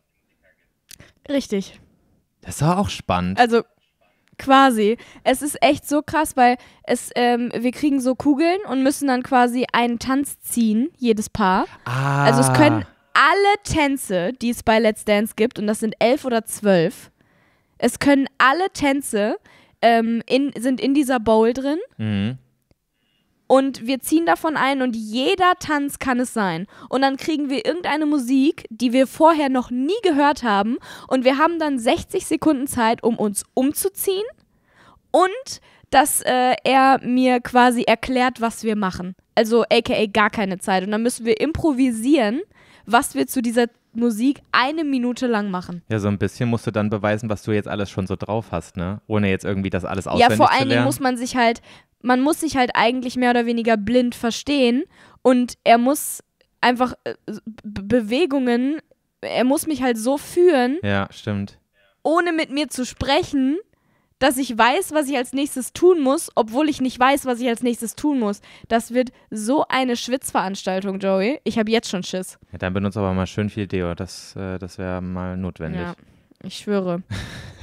Richtig. Das war auch spannend. Also quasi. Es ist echt so krass, weil es, ähm, wir kriegen so Kugeln und müssen dann quasi einen Tanz ziehen, jedes Paar. Ah. Also es können ah alle Tänze, die es bei Let's Dance gibt, und das sind elf oder zwölf, es können alle Tänze ähm, in, sind in dieser Bowl drin. Mhm. Und wir ziehen davon ein und jeder Tanz kann es sein. Und dann kriegen wir irgendeine Musik, die wir vorher noch nie gehört haben. Und wir haben dann 60 Sekunden Zeit, um uns umzuziehen. Und dass äh, er mir quasi erklärt, was wir machen. Also aka gar keine Zeit. Und dann müssen wir improvisieren was wir zu dieser Musik eine Minute lang machen. Ja, so ein bisschen musst du dann beweisen, was du jetzt alles schon so drauf hast, ne? Ohne jetzt irgendwie das alles auswendig zu Ja, vor allen Dingen muss man sich halt, man muss sich halt eigentlich mehr oder weniger blind verstehen und er muss einfach äh, Be Bewegungen, er muss mich halt so führen. Ja, stimmt. Ohne mit mir zu sprechen, dass ich weiß, was ich als nächstes tun muss, obwohl ich nicht weiß, was ich als nächstes tun muss. Das wird so eine Schwitzveranstaltung, Joey. Ich habe jetzt schon Schiss. Ja, dann benutze aber mal schön viel Deo. Das, äh, das wäre mal notwendig. Ja, ich schwöre.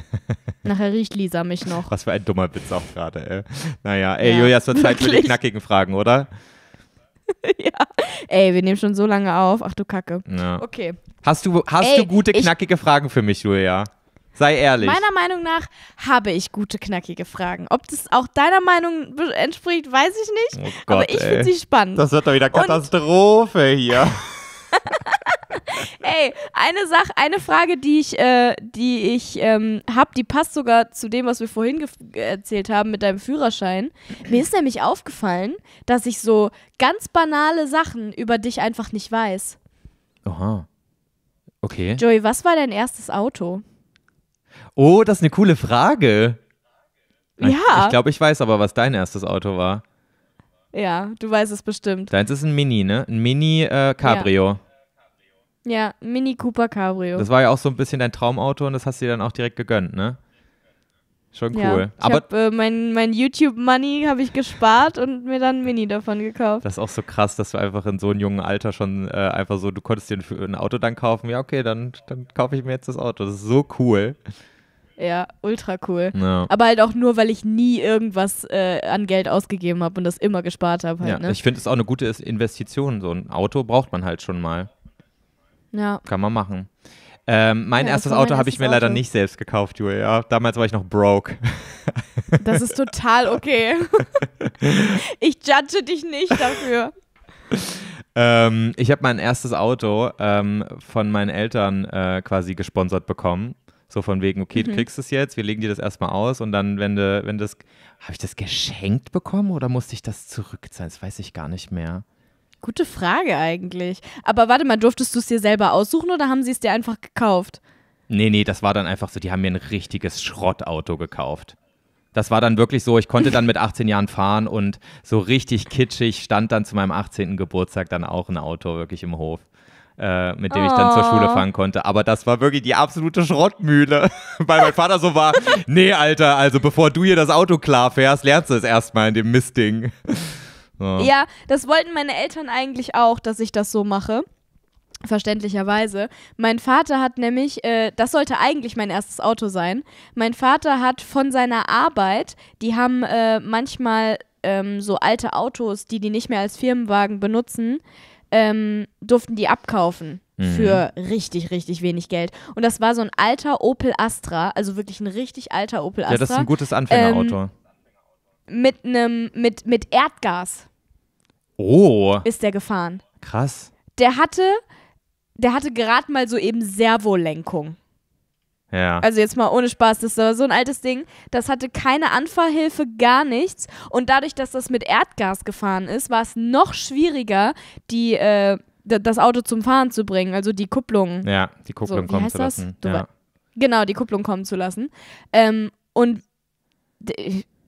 Nachher riecht Lisa mich noch. Was für ein dummer Witz auch gerade, ey. Naja, ey, ja, Julia, es wird Zeit für die knackigen Fragen, oder? ja. Ey, wir nehmen schon so lange auf. Ach du Kacke. Ja. Okay. Hast du, hast ey, du gute, knackige Fragen für mich, Julia? Sei ehrlich. Meiner Meinung nach habe ich gute, knackige Fragen. Ob das auch deiner Meinung entspricht, weiß ich nicht. Oh Gott, aber ich finde sie spannend. Das wird doch wieder Katastrophe Und hier. Ey, eine Sache, eine Frage, die ich, äh, die ich ähm, habe, die passt sogar zu dem, was wir vorhin äh, erzählt haben mit deinem Führerschein. Mir ist nämlich aufgefallen, dass ich so ganz banale Sachen über dich einfach nicht weiß. Oha. Okay. Joey, was war dein erstes Auto? Oh, das ist eine coole Frage. Ja. Ich, ich glaube, ich weiß aber, was dein erstes Auto war. Ja, du weißt es bestimmt. Deins ist ein Mini, ne? Ein Mini äh, Cabrio. Ja. ja, Mini Cooper Cabrio. Das war ja auch so ein bisschen dein Traumauto und das hast du dir dann auch direkt gegönnt, ne? Schon cool. Ja, aber hab, äh, mein, mein YouTube-Money habe ich gespart und mir dann ein Mini davon gekauft. Das ist auch so krass, dass du einfach in so einem jungen Alter schon äh, einfach so, du konntest dir ein, ein Auto dann kaufen. Ja, okay, dann, dann kaufe ich mir jetzt das Auto. Das ist so cool. Ja, ultra cool. Ja. Aber halt auch nur, weil ich nie irgendwas äh, an Geld ausgegeben habe und das immer gespart habe. Halt, ja, ne? ich finde es auch eine gute Investition. So ein Auto braucht man halt schon mal. Ja. Kann man machen. Ähm, mein ja, erstes Auto habe ich mir leider nicht selbst gekauft, Julia. Damals war ich noch broke. Das ist total okay. Ich judge dich nicht dafür. Ähm, ich habe mein erstes Auto ähm, von meinen Eltern äh, quasi gesponsert bekommen. So von wegen, okay, mhm. du kriegst es jetzt, wir legen dir das erstmal aus und dann, wenn du, wenn das. Habe ich das geschenkt bekommen oder musste ich das zurückzahlen? Das weiß ich gar nicht mehr. Gute Frage eigentlich. Aber warte mal, durftest du es dir selber aussuchen oder haben sie es dir einfach gekauft? Nee, nee, das war dann einfach so, die haben mir ein richtiges Schrottauto gekauft. Das war dann wirklich so, ich konnte dann mit 18 Jahren fahren und so richtig kitschig stand dann zu meinem 18. Geburtstag dann auch ein Auto wirklich im Hof, äh, mit dem oh. ich dann zur Schule oh. fahren konnte. Aber das war wirklich die absolute Schrottmühle, weil mein Vater so war, nee, Alter, also bevor du hier das Auto klar fährst, lernst du es erstmal in dem Mistding. Ja. ja, das wollten meine Eltern eigentlich auch, dass ich das so mache. Verständlicherweise. Mein Vater hat nämlich, äh, das sollte eigentlich mein erstes Auto sein. Mein Vater hat von seiner Arbeit, die haben äh, manchmal ähm, so alte Autos, die die nicht mehr als Firmenwagen benutzen, ähm, durften die abkaufen mhm. für richtig, richtig wenig Geld. Und das war so ein alter Opel Astra, also wirklich ein richtig alter Opel Astra. Ja, das ist ein gutes Anfängerauto. Ähm, mit einem, mit, mit Erdgas. Oh. Ist der gefahren. Krass. Der hatte, der hatte gerade mal so eben Servolenkung. Ja. Also jetzt mal ohne Spaß, das war so ein altes Ding. Das hatte keine Anfahrhilfe, gar nichts. Und dadurch, dass das mit Erdgas gefahren ist, war es noch schwieriger, die, äh, das Auto zum Fahren zu bringen, also die Kupplung. Ja, die Kupplung so, kommen zu lassen. Ja. Genau, die Kupplung kommen zu lassen. Ähm, und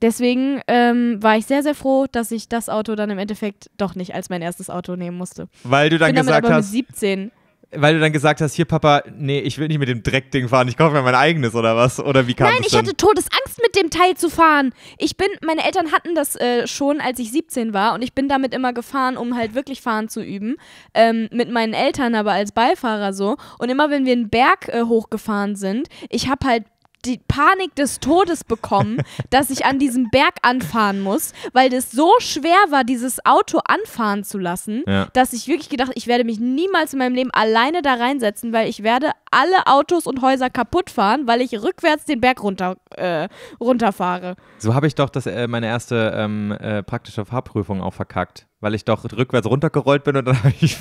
Deswegen ähm, war ich sehr, sehr froh, dass ich das Auto dann im Endeffekt doch nicht als mein erstes Auto nehmen musste. Weil du dann Bin gesagt aber hast. Mit 17 weil du dann gesagt hast, hier Papa, nee, ich will nicht mit dem Dreckding fahren, ich kaufe mir mein eigenes oder was? Oder wie kam Nein, das ich hatte Todesangst mit dem Teil zu fahren. Ich bin, meine Eltern hatten das äh, schon, als ich 17 war und ich bin damit immer gefahren, um halt wirklich fahren zu üben. Ähm, mit meinen Eltern, aber als Beifahrer so. Und immer wenn wir einen Berg äh, hochgefahren sind, ich habe halt die Panik des Todes bekommen, dass ich an diesem Berg anfahren muss, weil es so schwer war, dieses Auto anfahren zu lassen, ja. dass ich wirklich gedacht, ich werde mich niemals in meinem Leben alleine da reinsetzen, weil ich werde alle Autos und Häuser kaputt fahren, weil ich rückwärts den Berg runter, äh, runterfahre. So habe ich doch das, äh, meine erste ähm, äh, praktische Fahrprüfung auch verkackt weil ich doch rückwärts runtergerollt bin und dann habe ich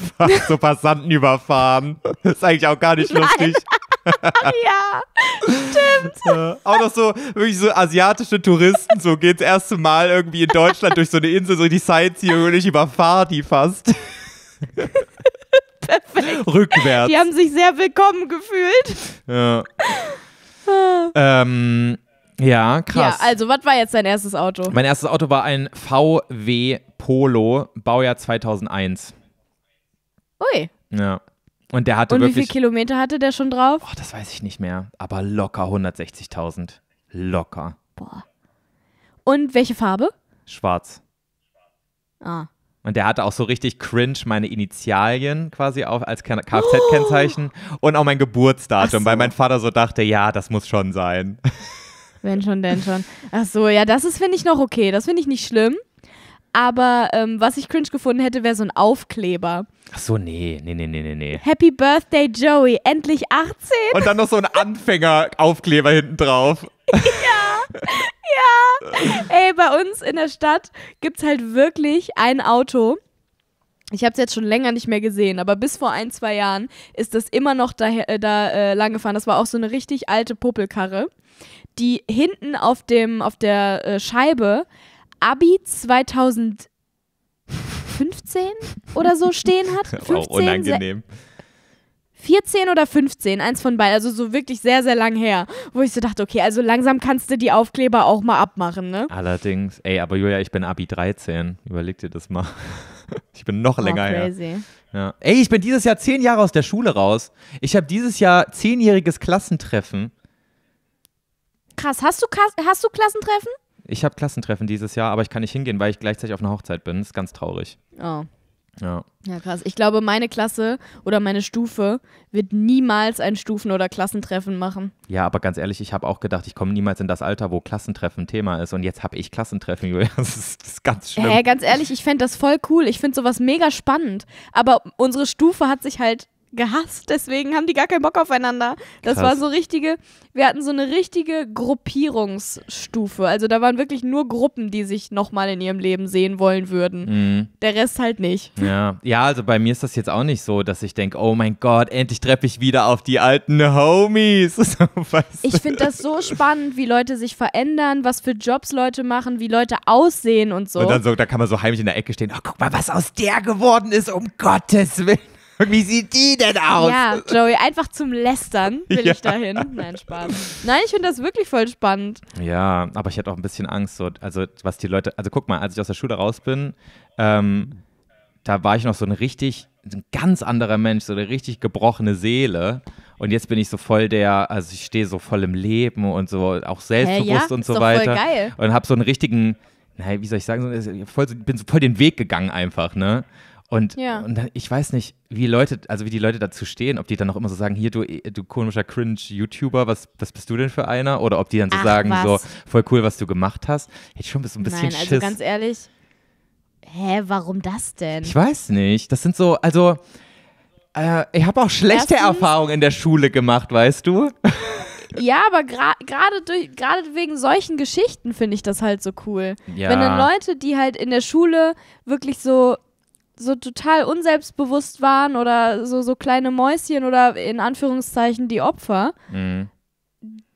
so Passanten überfahren. Das ist eigentlich auch gar nicht Nein. lustig. ja, stimmt. Ja, auch noch so, wirklich so asiatische Touristen, so geht das erste Mal irgendwie in Deutschland durch so eine Insel, so die Sightseeing und ich überfahre die fast. Perfekt. Rückwärts. Die haben sich sehr willkommen gefühlt. Ja. Ah. ähm, ja, krass. Ja, also, was war jetzt dein erstes Auto? Mein erstes Auto war ein VW Polo, Baujahr 2001. Ui. Ja. Und der hatte Und wirklich. Wie viele Kilometer hatte der schon drauf? Oh, das weiß ich nicht mehr. Aber locker 160.000. Locker. Boah. Und welche Farbe? Schwarz. Ah. Und der hatte auch so richtig cringe meine Initialien quasi auf als Kfz-Kennzeichen oh. und auch mein Geburtsdatum, so. weil mein Vater so dachte, ja, das muss schon sein. Wenn schon, denn schon. Ach so, ja, das ist, finde ich, noch okay. Das finde ich nicht schlimm. Aber ähm, was ich cringe gefunden hätte, wäre so ein Aufkleber. Ach so, nee, nee, nee, nee, nee. Happy Birthday, Joey, endlich 18. Und dann noch so ein Anfänger-Aufkleber hinten drauf. ja, ja. Ey, bei uns in der Stadt gibt es halt wirklich ein Auto. Ich habe es jetzt schon länger nicht mehr gesehen, aber bis vor ein, zwei Jahren ist das immer noch da, äh, da äh, lang gefahren. Das war auch so eine richtig alte Puppelkarre, die hinten auf, dem, auf der äh, Scheibe Abi 2015 oder so stehen hat. 15, Auch unangenehm. 14 oder 15, eins von beiden, also so wirklich sehr, sehr lang her, wo ich so dachte, okay, also langsam kannst du die Aufkleber auch mal abmachen, ne? Allerdings, ey, aber Julia, ich bin Abi 13, überleg dir das mal. Ich bin noch oh, länger crazy. her. Ja. Ey, ich bin dieses Jahr zehn Jahre aus der Schule raus. Ich habe dieses Jahr zehnjähriges Klassentreffen. Krass, hast du, hast du Klassentreffen? Ich habe Klassentreffen dieses Jahr, aber ich kann nicht hingehen, weil ich gleichzeitig auf einer Hochzeit bin. Das ist ganz traurig. Oh. Ja. ja, krass. Ich glaube, meine Klasse oder meine Stufe wird niemals ein Stufen- oder Klassentreffen machen. Ja, aber ganz ehrlich, ich habe auch gedacht, ich komme niemals in das Alter, wo Klassentreffen Thema ist. Und jetzt habe ich Klassentreffen, Julia. Das ist, das ist ganz schlimm. Äh, ganz ehrlich, ich fände das voll cool. Ich finde sowas mega spannend. Aber unsere Stufe hat sich halt gehasst, deswegen haben die gar keinen Bock aufeinander. Das Krass. war so richtige, wir hatten so eine richtige Gruppierungsstufe. Also da waren wirklich nur Gruppen, die sich nochmal in ihrem Leben sehen wollen würden. Mhm. Der Rest halt nicht. Ja. ja, also bei mir ist das jetzt auch nicht so, dass ich denke, oh mein Gott, endlich treffe ich wieder auf die alten Homies. ich finde das so spannend, wie Leute sich verändern, was für Jobs Leute machen, wie Leute aussehen und so. Und dann so, da kann man so heimlich in der Ecke stehen, oh guck mal, was aus der geworden ist, um Gottes Willen. Wie sieht die denn aus? Ja, Joey, einfach zum Lästern will ja. ich dahin. Nein, Spaß. Nein, ich finde das wirklich voll spannend. Ja, aber ich hatte auch ein bisschen Angst, so, also was die Leute, also guck mal, als ich aus der Schule raus bin, ähm, da war ich noch so ein richtig, ein ganz anderer Mensch, so eine richtig gebrochene Seele. Und jetzt bin ich so voll der, also ich stehe so voll im Leben und so auch selbstbewusst ja, und so weiter. geil. Und habe so einen richtigen, naja, wie soll ich sagen, so, voll, bin so voll den Weg gegangen einfach, ne? Und, ja. und ich weiß nicht, wie Leute, also wie die Leute dazu stehen, ob die dann auch immer so sagen, hier du, du komischer Cringe-YouTuber, was, was bist du denn für einer? Oder ob die dann so Ach, sagen, was? so voll cool, was du gemacht hast. Hätte schon ein bisschen Nein, also Schiss. ganz ehrlich, hä, warum das denn? Ich weiß nicht. Das sind so, also äh, ich habe auch schlechte Erstens, Erfahrungen in der Schule gemacht, weißt du? Ja, aber gerade gra wegen solchen Geschichten finde ich das halt so cool. Ja. Wenn dann Leute, die halt in der Schule wirklich so so total unselbstbewusst waren oder so, so kleine Mäuschen oder in Anführungszeichen die Opfer, mhm.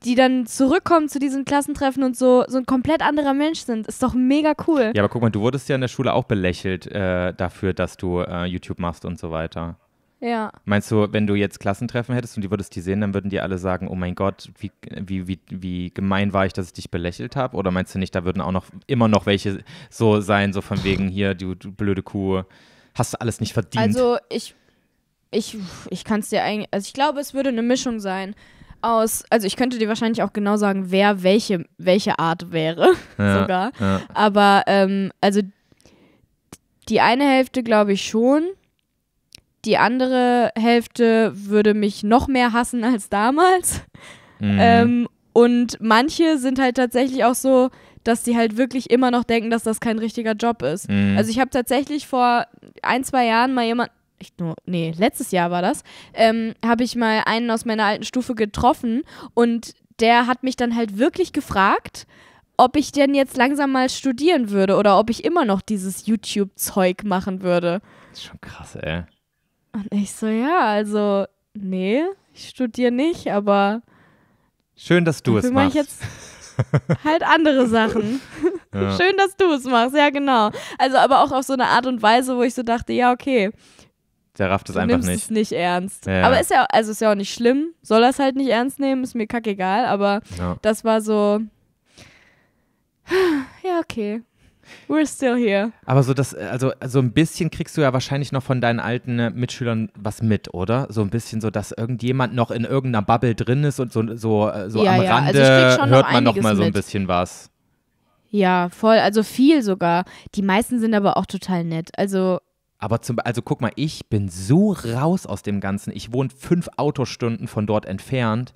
die dann zurückkommen zu diesen Klassentreffen und so, so ein komplett anderer Mensch sind. Ist doch mega cool. Ja, aber guck mal, du wurdest ja in der Schule auch belächelt äh, dafür, dass du äh, YouTube machst und so weiter. Ja. Meinst du, wenn du jetzt Klassentreffen hättest und die würdest die sehen, dann würden die alle sagen, oh mein Gott, wie, wie, wie, wie gemein war ich, dass ich dich belächelt habe? Oder meinst du nicht, da würden auch noch immer noch welche so sein, so von wegen hier, du, du blöde Kuh, hast du alles nicht verdient? Also ich, ich, ich kann es dir eigentlich, also ich glaube, es würde eine Mischung sein aus, also ich könnte dir wahrscheinlich auch genau sagen, wer welche, welche Art wäre, ja, sogar. Ja. Aber ähm, also die eine Hälfte glaube ich schon die andere Hälfte würde mich noch mehr hassen als damals. Mhm. Ähm, und manche sind halt tatsächlich auch so, dass die halt wirklich immer noch denken, dass das kein richtiger Job ist. Mhm. Also ich habe tatsächlich vor ein, zwei Jahren mal jemanden... ich nur, nee, letztes Jahr war das, ähm, habe ich mal einen aus meiner alten Stufe getroffen und der hat mich dann halt wirklich gefragt, ob ich denn jetzt langsam mal studieren würde oder ob ich immer noch dieses YouTube-Zeug machen würde. Das ist schon krass, ey. Und ich so, ja, also, nee, ich studiere nicht, aber. Schön, dass du es machst. jetzt halt andere Sachen. Ja. Schön, dass du es machst, ja, genau. Also, aber auch auf so eine Art und Weise, wo ich so dachte, ja, okay. Der rafft es einfach nimmst nicht. es nicht ernst. Ja. Aber ist ja, also ist ja auch nicht schlimm. Soll er es halt nicht ernst nehmen, ist mir kackegal, aber ja. das war so. Ja, okay. We're still here. Aber so das, also so ein bisschen kriegst du ja wahrscheinlich noch von deinen alten äh, Mitschülern was mit, oder? So ein bisschen so, dass irgendjemand noch in irgendeiner Bubble drin ist und so, so, äh, so ja, am ja. Also Rande also hört noch man noch mal so ein bisschen was. Ja, voll, also viel sogar. Die meisten sind aber auch total nett. Also aber zum, also guck mal, ich bin so raus aus dem Ganzen. Ich wohne fünf Autostunden von dort entfernt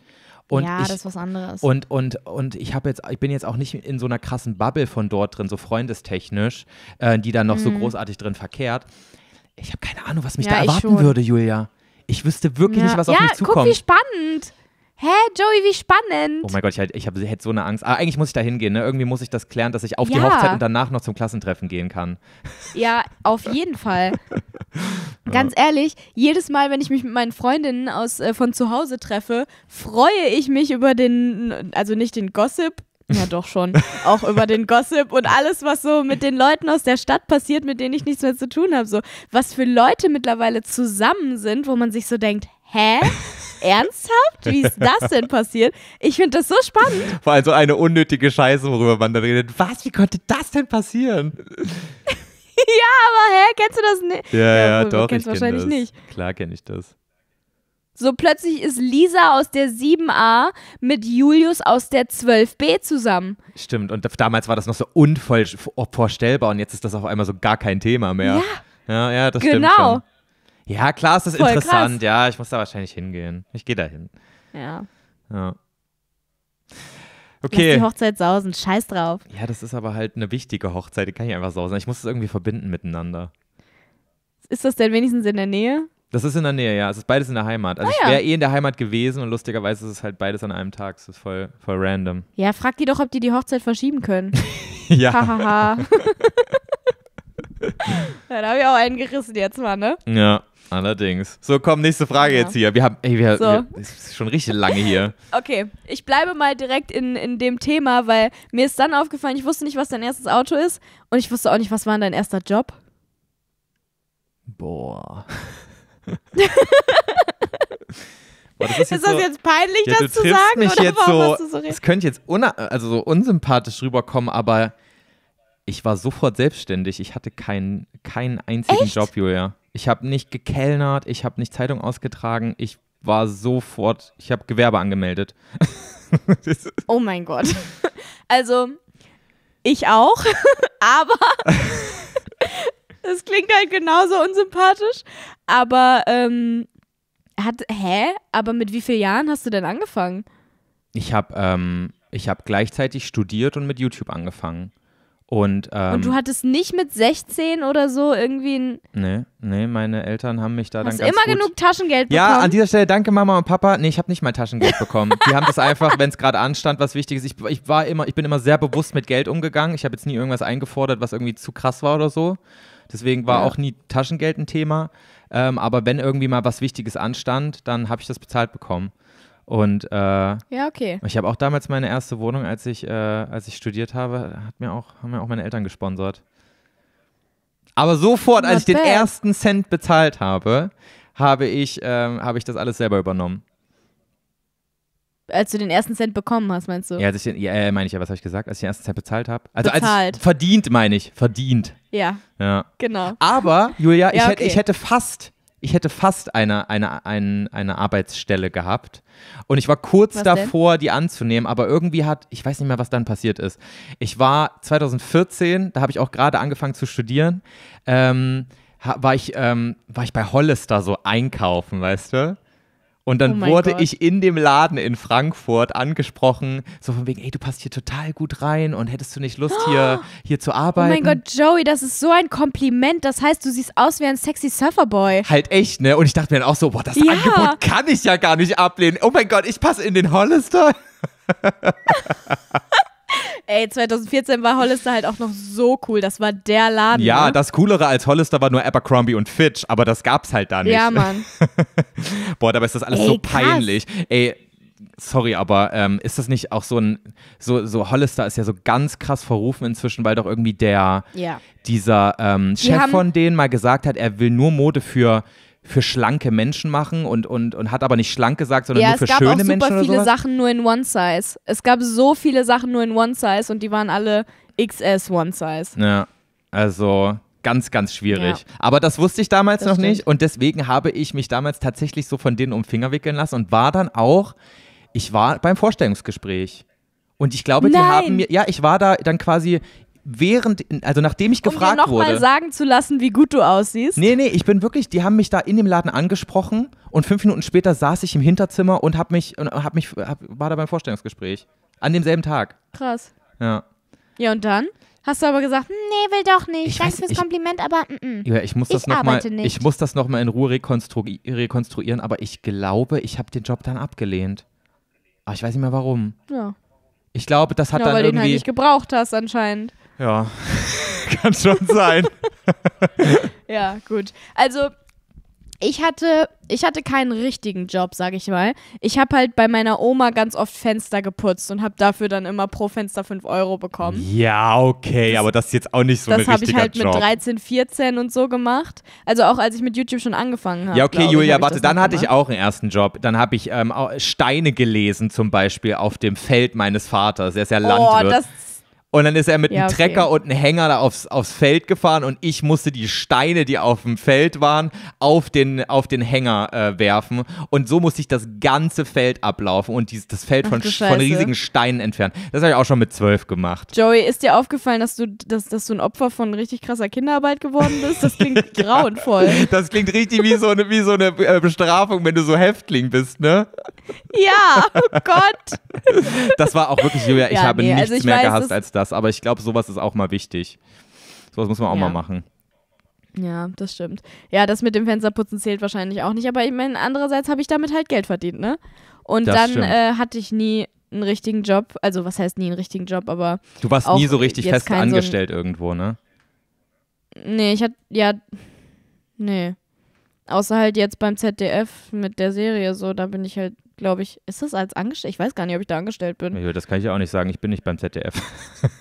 und ja, ich, das ist was anderes. Und, und, und ich jetzt, ich bin jetzt auch nicht in so einer krassen Bubble von dort drin, so freundestechnisch, äh, die dann noch mhm. so großartig drin verkehrt. Ich habe keine Ahnung, was mich ja, da erwarten würde, Julia. Ich wüsste wirklich ja. nicht, was auf mich zukommt. Ja, guck, wie spannend hä, Joey, wie spannend. Oh mein Gott, ich, ich hätte so eine Angst. Aber ah, eigentlich muss ich da hingehen, ne? Irgendwie muss ich das klären, dass ich auf ja. die Hochzeit und danach noch zum Klassentreffen gehen kann. Ja, auf jeden Fall. Ganz ehrlich, jedes Mal, wenn ich mich mit meinen Freundinnen aus, äh, von zu Hause treffe, freue ich mich über den, also nicht den Gossip, ja, doch schon. Auch über den Gossip und alles, was so mit den Leuten aus der Stadt passiert, mit denen ich nichts mehr zu tun habe. So, was für Leute mittlerweile zusammen sind, wo man sich so denkt, hä? Ernsthaft? Wie ist das denn passiert? Ich finde das so spannend. Vor allem so eine unnötige Scheiße, worüber man da redet. Was? Wie konnte das denn passieren? ja, aber hä, kennst du das nicht? Ja, ja, ja doch. Kennst ich wahrscheinlich kenn das. nicht. Klar kenne ich das. So plötzlich ist Lisa aus der 7a mit Julius aus der 12b zusammen. Stimmt, und damals war das noch so unvorstellbar und jetzt ist das auf einmal so gar kein Thema mehr. Ja, ja, ja das genau. stimmt. Genau. Ja, klar ist das Voll interessant. Krass. Ja, ich muss da wahrscheinlich hingehen. Ich gehe da hin. Ja. Ja. Okay. Lass die Hochzeit sausen, scheiß drauf. Ja, das ist aber halt eine wichtige Hochzeit, die kann ich einfach sausen. Ich muss das irgendwie verbinden miteinander. Ist das denn wenigstens in der Nähe? Das ist in der Nähe, ja. Es ist beides in der Heimat. Also ah, ich wäre ja. eh in der Heimat gewesen und lustigerweise ist es halt beides an einem Tag. Es ist voll, voll random. Ja, frag die doch, ob die die Hochzeit verschieben können. ja. Hahaha. da habe ich auch einen gerissen jetzt mal, ne? Ja. Allerdings. So, komm, nächste Frage ja. jetzt hier. Wir haben, ey, wir, so. wir ist schon richtig lange hier. okay, ich bleibe mal direkt in, in dem Thema, weil mir ist dann aufgefallen, ich wusste nicht, was dein erstes Auto ist und ich wusste auch nicht, was war dein erster Job. Boah. Boah, das ist, jetzt ist das so, jetzt peinlich, ja, das zu sagen? Mich oder jetzt warum so, so es könnte jetzt also so unsympathisch rüberkommen, aber ich war sofort selbstständig. Ich hatte keinen, keinen einzigen Echt? Job, Julia. Ich habe nicht gekellnert, ich habe nicht Zeitung ausgetragen, ich war sofort, ich habe Gewerbe angemeldet. oh mein Gott. Also, ich auch, aber das klingt halt genauso unsympathisch. Aber, ähm, hat, hä? Aber mit wie vielen Jahren hast du denn angefangen? Ich habe, ähm, ich gleichzeitig studiert und mit YouTube angefangen. Und, ähm, und du ähm, hattest nicht mit 16 oder so irgendwie ein. Nee, nee, meine Eltern haben mich da Hast dann ganz immer gut genug Taschengeld bekommen? Ja, an dieser Stelle danke Mama und Papa. Nee, ich habe nicht mal Taschengeld bekommen. Die haben das einfach, wenn es gerade anstand, was wichtig ist. Ich, ich, war immer, ich bin immer sehr bewusst mit Geld umgegangen. Ich habe jetzt nie irgendwas eingefordert, was irgendwie zu krass war oder so. Deswegen war ja. auch nie Taschengeld ein Thema. Ähm, aber wenn irgendwie mal was Wichtiges anstand, dann habe ich das bezahlt bekommen. Und äh, ja, okay. Ich habe auch damals meine erste Wohnung, als ich, äh, als ich studiert habe, hat mir auch, haben mir auch meine Eltern gesponsert. Aber sofort, als ich den ersten Cent bezahlt habe, habe ich, ähm, habe ich das alles selber übernommen. Als du den ersten Cent bekommen hast, meinst du? Ja, ich ja meine ich ja, was habe ich gesagt? Als ich den ersten Cent bezahlt habe. Also bezahlt. als ich, verdient, meine ich. Verdient. Ja. Ja. Genau. Aber, Julia, ja, okay. hätte, ich hätte fast ich hätte fast eine, eine, eine, eine Arbeitsstelle gehabt. Und ich war kurz was davor, denn? die anzunehmen, aber irgendwie hat, ich weiß nicht mehr, was dann passiert ist. Ich war 2014, da habe ich auch gerade angefangen zu studieren, ähm, war, ich, ähm, war ich bei Hollister so einkaufen, weißt du? Und dann oh wurde Gott. ich in dem Laden in Frankfurt angesprochen, so von wegen, ey, du passt hier total gut rein und hättest du nicht Lust, hier, hier zu arbeiten? Oh mein Gott, Joey, das ist so ein Kompliment. Das heißt, du siehst aus wie ein sexy Surferboy. Halt echt, ne? Und ich dachte mir dann auch so, boah, das ja. Angebot kann ich ja gar nicht ablehnen. Oh mein Gott, ich passe in den Hollister. Ey, 2014 war Hollister halt auch noch so cool. Das war der Laden. Ja, ne? das Coolere als Hollister war nur Abercrombie und Fitch, aber das gab's halt da nicht. Ja, Mann. Boah, dabei ist das alles Ey, so peinlich. Krass. Ey, sorry, aber ähm, ist das nicht auch so ein. So, so Hollister ist ja so ganz krass verrufen inzwischen, weil doch irgendwie der. Ja. Dieser ähm, Chef von denen mal gesagt hat, er will nur Mode für für schlanke Menschen machen und, und, und hat aber nicht schlank gesagt, sondern ja, nur für schöne Menschen. Es gab super viele Sachen nur in One Size. Es gab so viele Sachen nur in One Size und die waren alle XS One Size. Ja, also ganz, ganz schwierig. Ja. Aber das wusste ich damals das noch stimmt. nicht und deswegen habe ich mich damals tatsächlich so von denen um Finger wickeln lassen und war dann auch, ich war beim Vorstellungsgespräch. Und ich glaube, Nein. die haben mir, ja, ich war da dann quasi während, also nachdem ich um gefragt um dir noch wurde. nochmal sagen zu lassen, wie gut du aussiehst. Nee, nee, ich bin wirklich, die haben mich da in dem Laden angesprochen und fünf Minuten später saß ich im Hinterzimmer und hab mich, hab mich hab, war da beim Vorstellungsgespräch. An demselben Tag. Krass. Ja. Ja, und dann? Hast du aber gesagt, nee, will doch nicht. Ich Danke weiß, fürs ich, Kompliment, aber mm, ja, ich muss das nochmal ich muss das noch in Ruhe rekonstru rekonstruieren, aber ich glaube, ich habe den Job dann abgelehnt. Aber ich weiß nicht mehr warum. Ja. Ich glaube, das hat ja, dann weil irgendwie du ihn halt nicht gebraucht hast anscheinend. Ja, kann schon sein. ja, gut. Also ich hatte, ich hatte keinen richtigen Job, sag ich mal. Ich habe halt bei meiner Oma ganz oft Fenster geputzt und habe dafür dann immer pro Fenster 5 Euro bekommen. Ja, okay, das, aber das ist jetzt auch nicht so ein richtiger halt Job. Das habe ich halt Job. mit 13, 14 und so gemacht. Also auch als ich mit YouTube schon angefangen habe. Ja, okay, glaub, Julia, warte, dann hatte gemacht. ich auch einen ersten Job. Dann habe ich ähm, Steine gelesen zum Beispiel auf dem Feld meines Vaters. Er ist ja Landwirt. Oh, das und dann ist er mit ja, einem okay. Trecker und einem Hänger da aufs, aufs Feld gefahren und ich musste die Steine, die auf dem Feld waren, auf den, auf den Hänger äh, werfen. Und so musste ich das ganze Feld ablaufen und dies, das Feld von, von riesigen Steinen entfernen. Das habe ich auch schon mit zwölf gemacht. Joey, ist dir aufgefallen, dass du, dass, dass du ein Opfer von richtig krasser Kinderarbeit geworden bist? Das klingt grauenvoll. Das klingt richtig wie so eine, wie so eine äh, Bestrafung, wenn du so Häftling bist, ne? Ja, oh Gott. Das war auch wirklich, Julia, ich ja, habe nee, nichts also ich mehr weiß, gehasst als das das. Aber ich glaube, sowas ist auch mal wichtig. Sowas muss man auch ja. mal machen. Ja, das stimmt. Ja, das mit dem Fensterputzen zählt wahrscheinlich auch nicht, aber ich meine, andererseits habe ich damit halt Geld verdient, ne? Und das dann äh, hatte ich nie einen richtigen Job. Also, was heißt nie einen richtigen Job, aber. Du warst nie so richtig fest angestellt so irgendwo, ne? Nee, ich hatte. Ja. Nee. Außer halt jetzt beim ZDF mit der Serie so, da bin ich halt glaube ich. Ist das als Angestellter? Ich weiß gar nicht, ob ich da angestellt bin. Das kann ich ja auch nicht sagen. Ich bin nicht beim ZDF.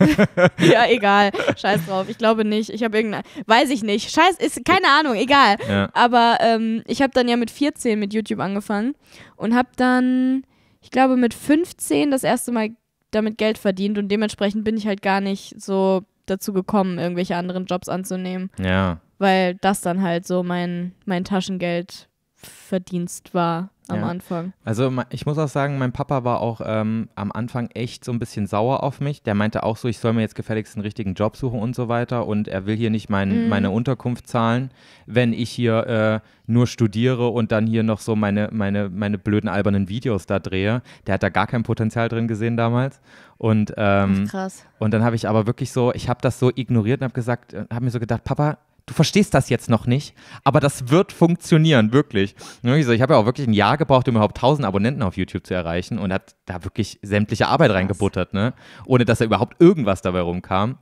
ja, egal. Scheiß drauf. Ich glaube nicht. Ich habe irgendeine. Weiß ich nicht. Scheiß, ist keine Ahnung, egal. Ja. Aber ähm, ich habe dann ja mit 14 mit YouTube angefangen und habe dann, ich glaube, mit 15 das erste Mal damit Geld verdient und dementsprechend bin ich halt gar nicht so dazu gekommen, irgendwelche anderen Jobs anzunehmen. Ja. Weil das dann halt so mein, mein Taschengeldverdienst war am ja. Anfang. Also ich muss auch sagen, mein Papa war auch ähm, am Anfang echt so ein bisschen sauer auf mich. Der meinte auch so, ich soll mir jetzt gefälligst einen richtigen Job suchen und so weiter. Und er will hier nicht mein, mhm. meine Unterkunft zahlen, wenn ich hier äh, nur studiere und dann hier noch so meine, meine, meine blöden albernen Videos da drehe. Der hat da gar kein Potenzial drin gesehen damals. Und, ähm, krass. und dann habe ich aber wirklich so, ich habe das so ignoriert und habe gesagt, äh, habe mir so gedacht, Papa, du verstehst das jetzt noch nicht, aber das wird funktionieren, wirklich. Ne, ich habe ja auch wirklich ein Jahr gebraucht, um überhaupt 1000 Abonnenten auf YouTube zu erreichen und hat da wirklich sämtliche Arbeit reingebuttert, ne? ohne dass da überhaupt irgendwas dabei rumkam.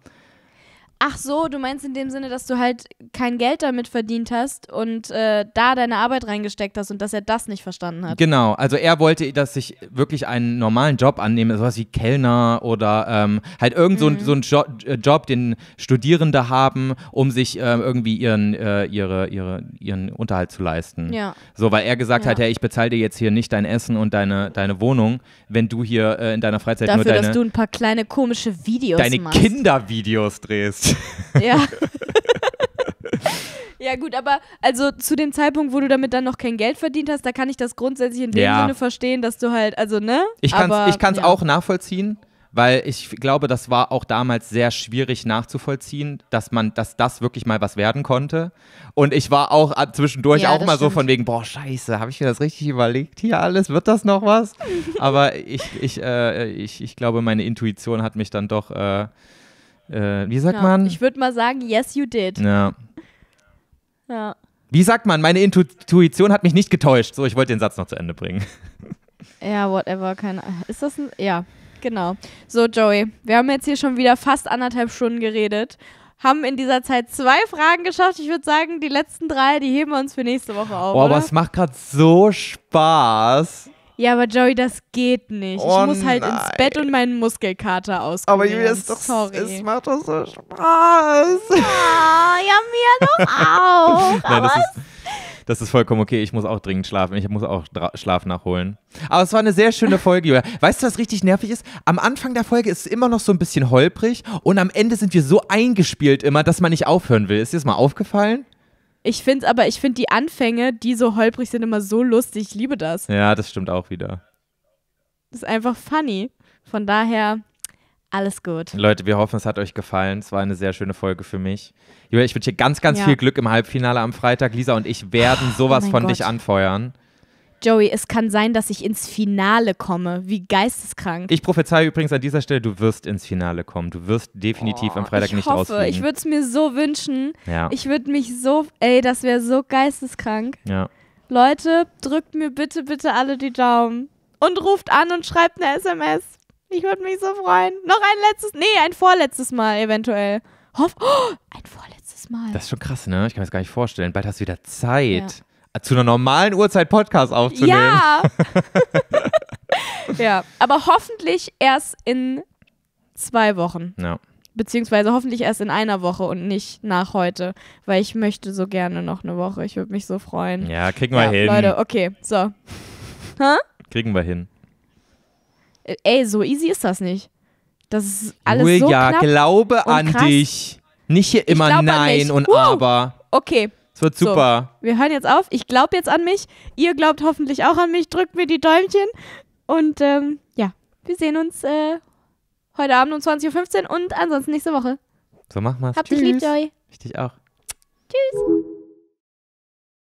Ach so, du meinst in dem Sinne, dass du halt kein Geld damit verdient hast und äh, da deine Arbeit reingesteckt hast und dass er das nicht verstanden hat. Genau, also er wollte, dass ich wirklich einen normalen Job annehme, sowas wie Kellner oder ähm, halt irgend mhm. so einen jo äh, Job, den Studierende haben, um sich ähm, irgendwie ihren, äh, ihre, ihre, ihren Unterhalt zu leisten. Ja. So, weil er gesagt ja. hat, hey, ich bezahle dir jetzt hier nicht dein Essen und deine, deine Wohnung, wenn du hier äh, in deiner Freizeit Dafür, nur deine... Dafür, dass du ein paar kleine komische Videos Deine Kindervideos drehst. Ja. ja, gut, aber also zu dem Zeitpunkt, wo du damit dann noch kein Geld verdient hast, da kann ich das grundsätzlich in dem ja. Sinne verstehen, dass du halt, also, ne? Ich kann es ja. auch nachvollziehen, weil ich glaube, das war auch damals sehr schwierig nachzuvollziehen, dass man, dass das wirklich mal was werden konnte. Und ich war auch äh, zwischendurch ja, auch mal stimmt. so von wegen, boah, scheiße, habe ich mir das richtig überlegt hier alles? Wird das noch was? Aber ich, ich, äh, ich, ich glaube, meine Intuition hat mich dann doch. Äh, äh, wie sagt ja, man? Ich würde mal sagen, yes, you did. Ja. ja. Wie sagt man, meine Intuition hat mich nicht getäuscht. So, ich wollte den Satz noch zu Ende bringen. Ja, whatever, keine Ist das ein. Ja, genau. So, Joey, wir haben jetzt hier schon wieder fast anderthalb Stunden geredet. Haben in dieser Zeit zwei Fragen geschafft. Ich würde sagen, die letzten drei, die heben wir uns für nächste Woche auf. Boah, aber es macht gerade so Spaß. Ja, aber Joey, das geht nicht. Oh, ich muss halt nein. ins Bett und meinen Muskelkater auskurieren. Aber Julia, ist doch, Sorry. es macht doch so Spaß. Oh, ja, mir doch auch. nein, das ist, das ist vollkommen okay. Ich muss auch dringend schlafen. Ich muss auch Schlaf nachholen. Aber es war eine sehr schöne Folge, Julia. Weißt du, was richtig nervig ist? Am Anfang der Folge ist es immer noch so ein bisschen holprig und am Ende sind wir so eingespielt immer, dass man nicht aufhören will. Ist dir das mal aufgefallen? Ich finde aber, ich finde die Anfänge, die so holprig sind, immer so lustig. Ich liebe das. Ja, das stimmt auch wieder. Das ist einfach funny. Von daher, alles gut. Leute, wir hoffen, es hat euch gefallen. Es war eine sehr schöne Folge für mich. Julia, ich wünsche dir ganz, ganz ja. viel Glück im Halbfinale am Freitag. Lisa und ich werden oh sowas oh von Gott. dich anfeuern. Joey, es kann sein, dass ich ins Finale komme. Wie geisteskrank. Ich prophezei übrigens an dieser Stelle, du wirst ins Finale kommen. Du wirst definitiv oh, am Freitag nicht hoffe, ausfliegen. Ich würde es mir so wünschen. Ja. Ich würde mich so, ey, das wäre so geisteskrank. Ja. Leute, drückt mir bitte, bitte alle die Daumen. Und ruft an und schreibt eine SMS. Ich würde mich so freuen. Noch ein letztes, nee, ein vorletztes Mal eventuell. Hoff, oh, ein vorletztes Mal. Das ist schon krass, ne? Ich kann mir das gar nicht vorstellen. Bald hast du wieder Zeit. Ja zu einer normalen Uhrzeit Podcast aufzunehmen. Ja. ja, aber hoffentlich erst in zwei Wochen. Ja. Beziehungsweise hoffentlich erst in einer Woche und nicht nach heute, weil ich möchte so gerne noch eine Woche. Ich würde mich so freuen. Ja, kriegen wir ja, hin. Leute, okay, so. Ha? Kriegen wir hin. Äh, ey, so easy ist das nicht. Das ist alles Julia, so knapp glaube an krass. dich. Nicht hier immer Nein und uh. aber. Okay, es wird super. So, wir hören jetzt auf. Ich glaube jetzt an mich. Ihr glaubt hoffentlich auch an mich. Drückt mir die Däumchen. Und ähm, ja, wir sehen uns äh, heute Abend um 20.15 Uhr und ansonsten nächste Woche. So machen wir's. Habt Tschüss. dich lieb, Joy. Ich dich auch. Tschüss.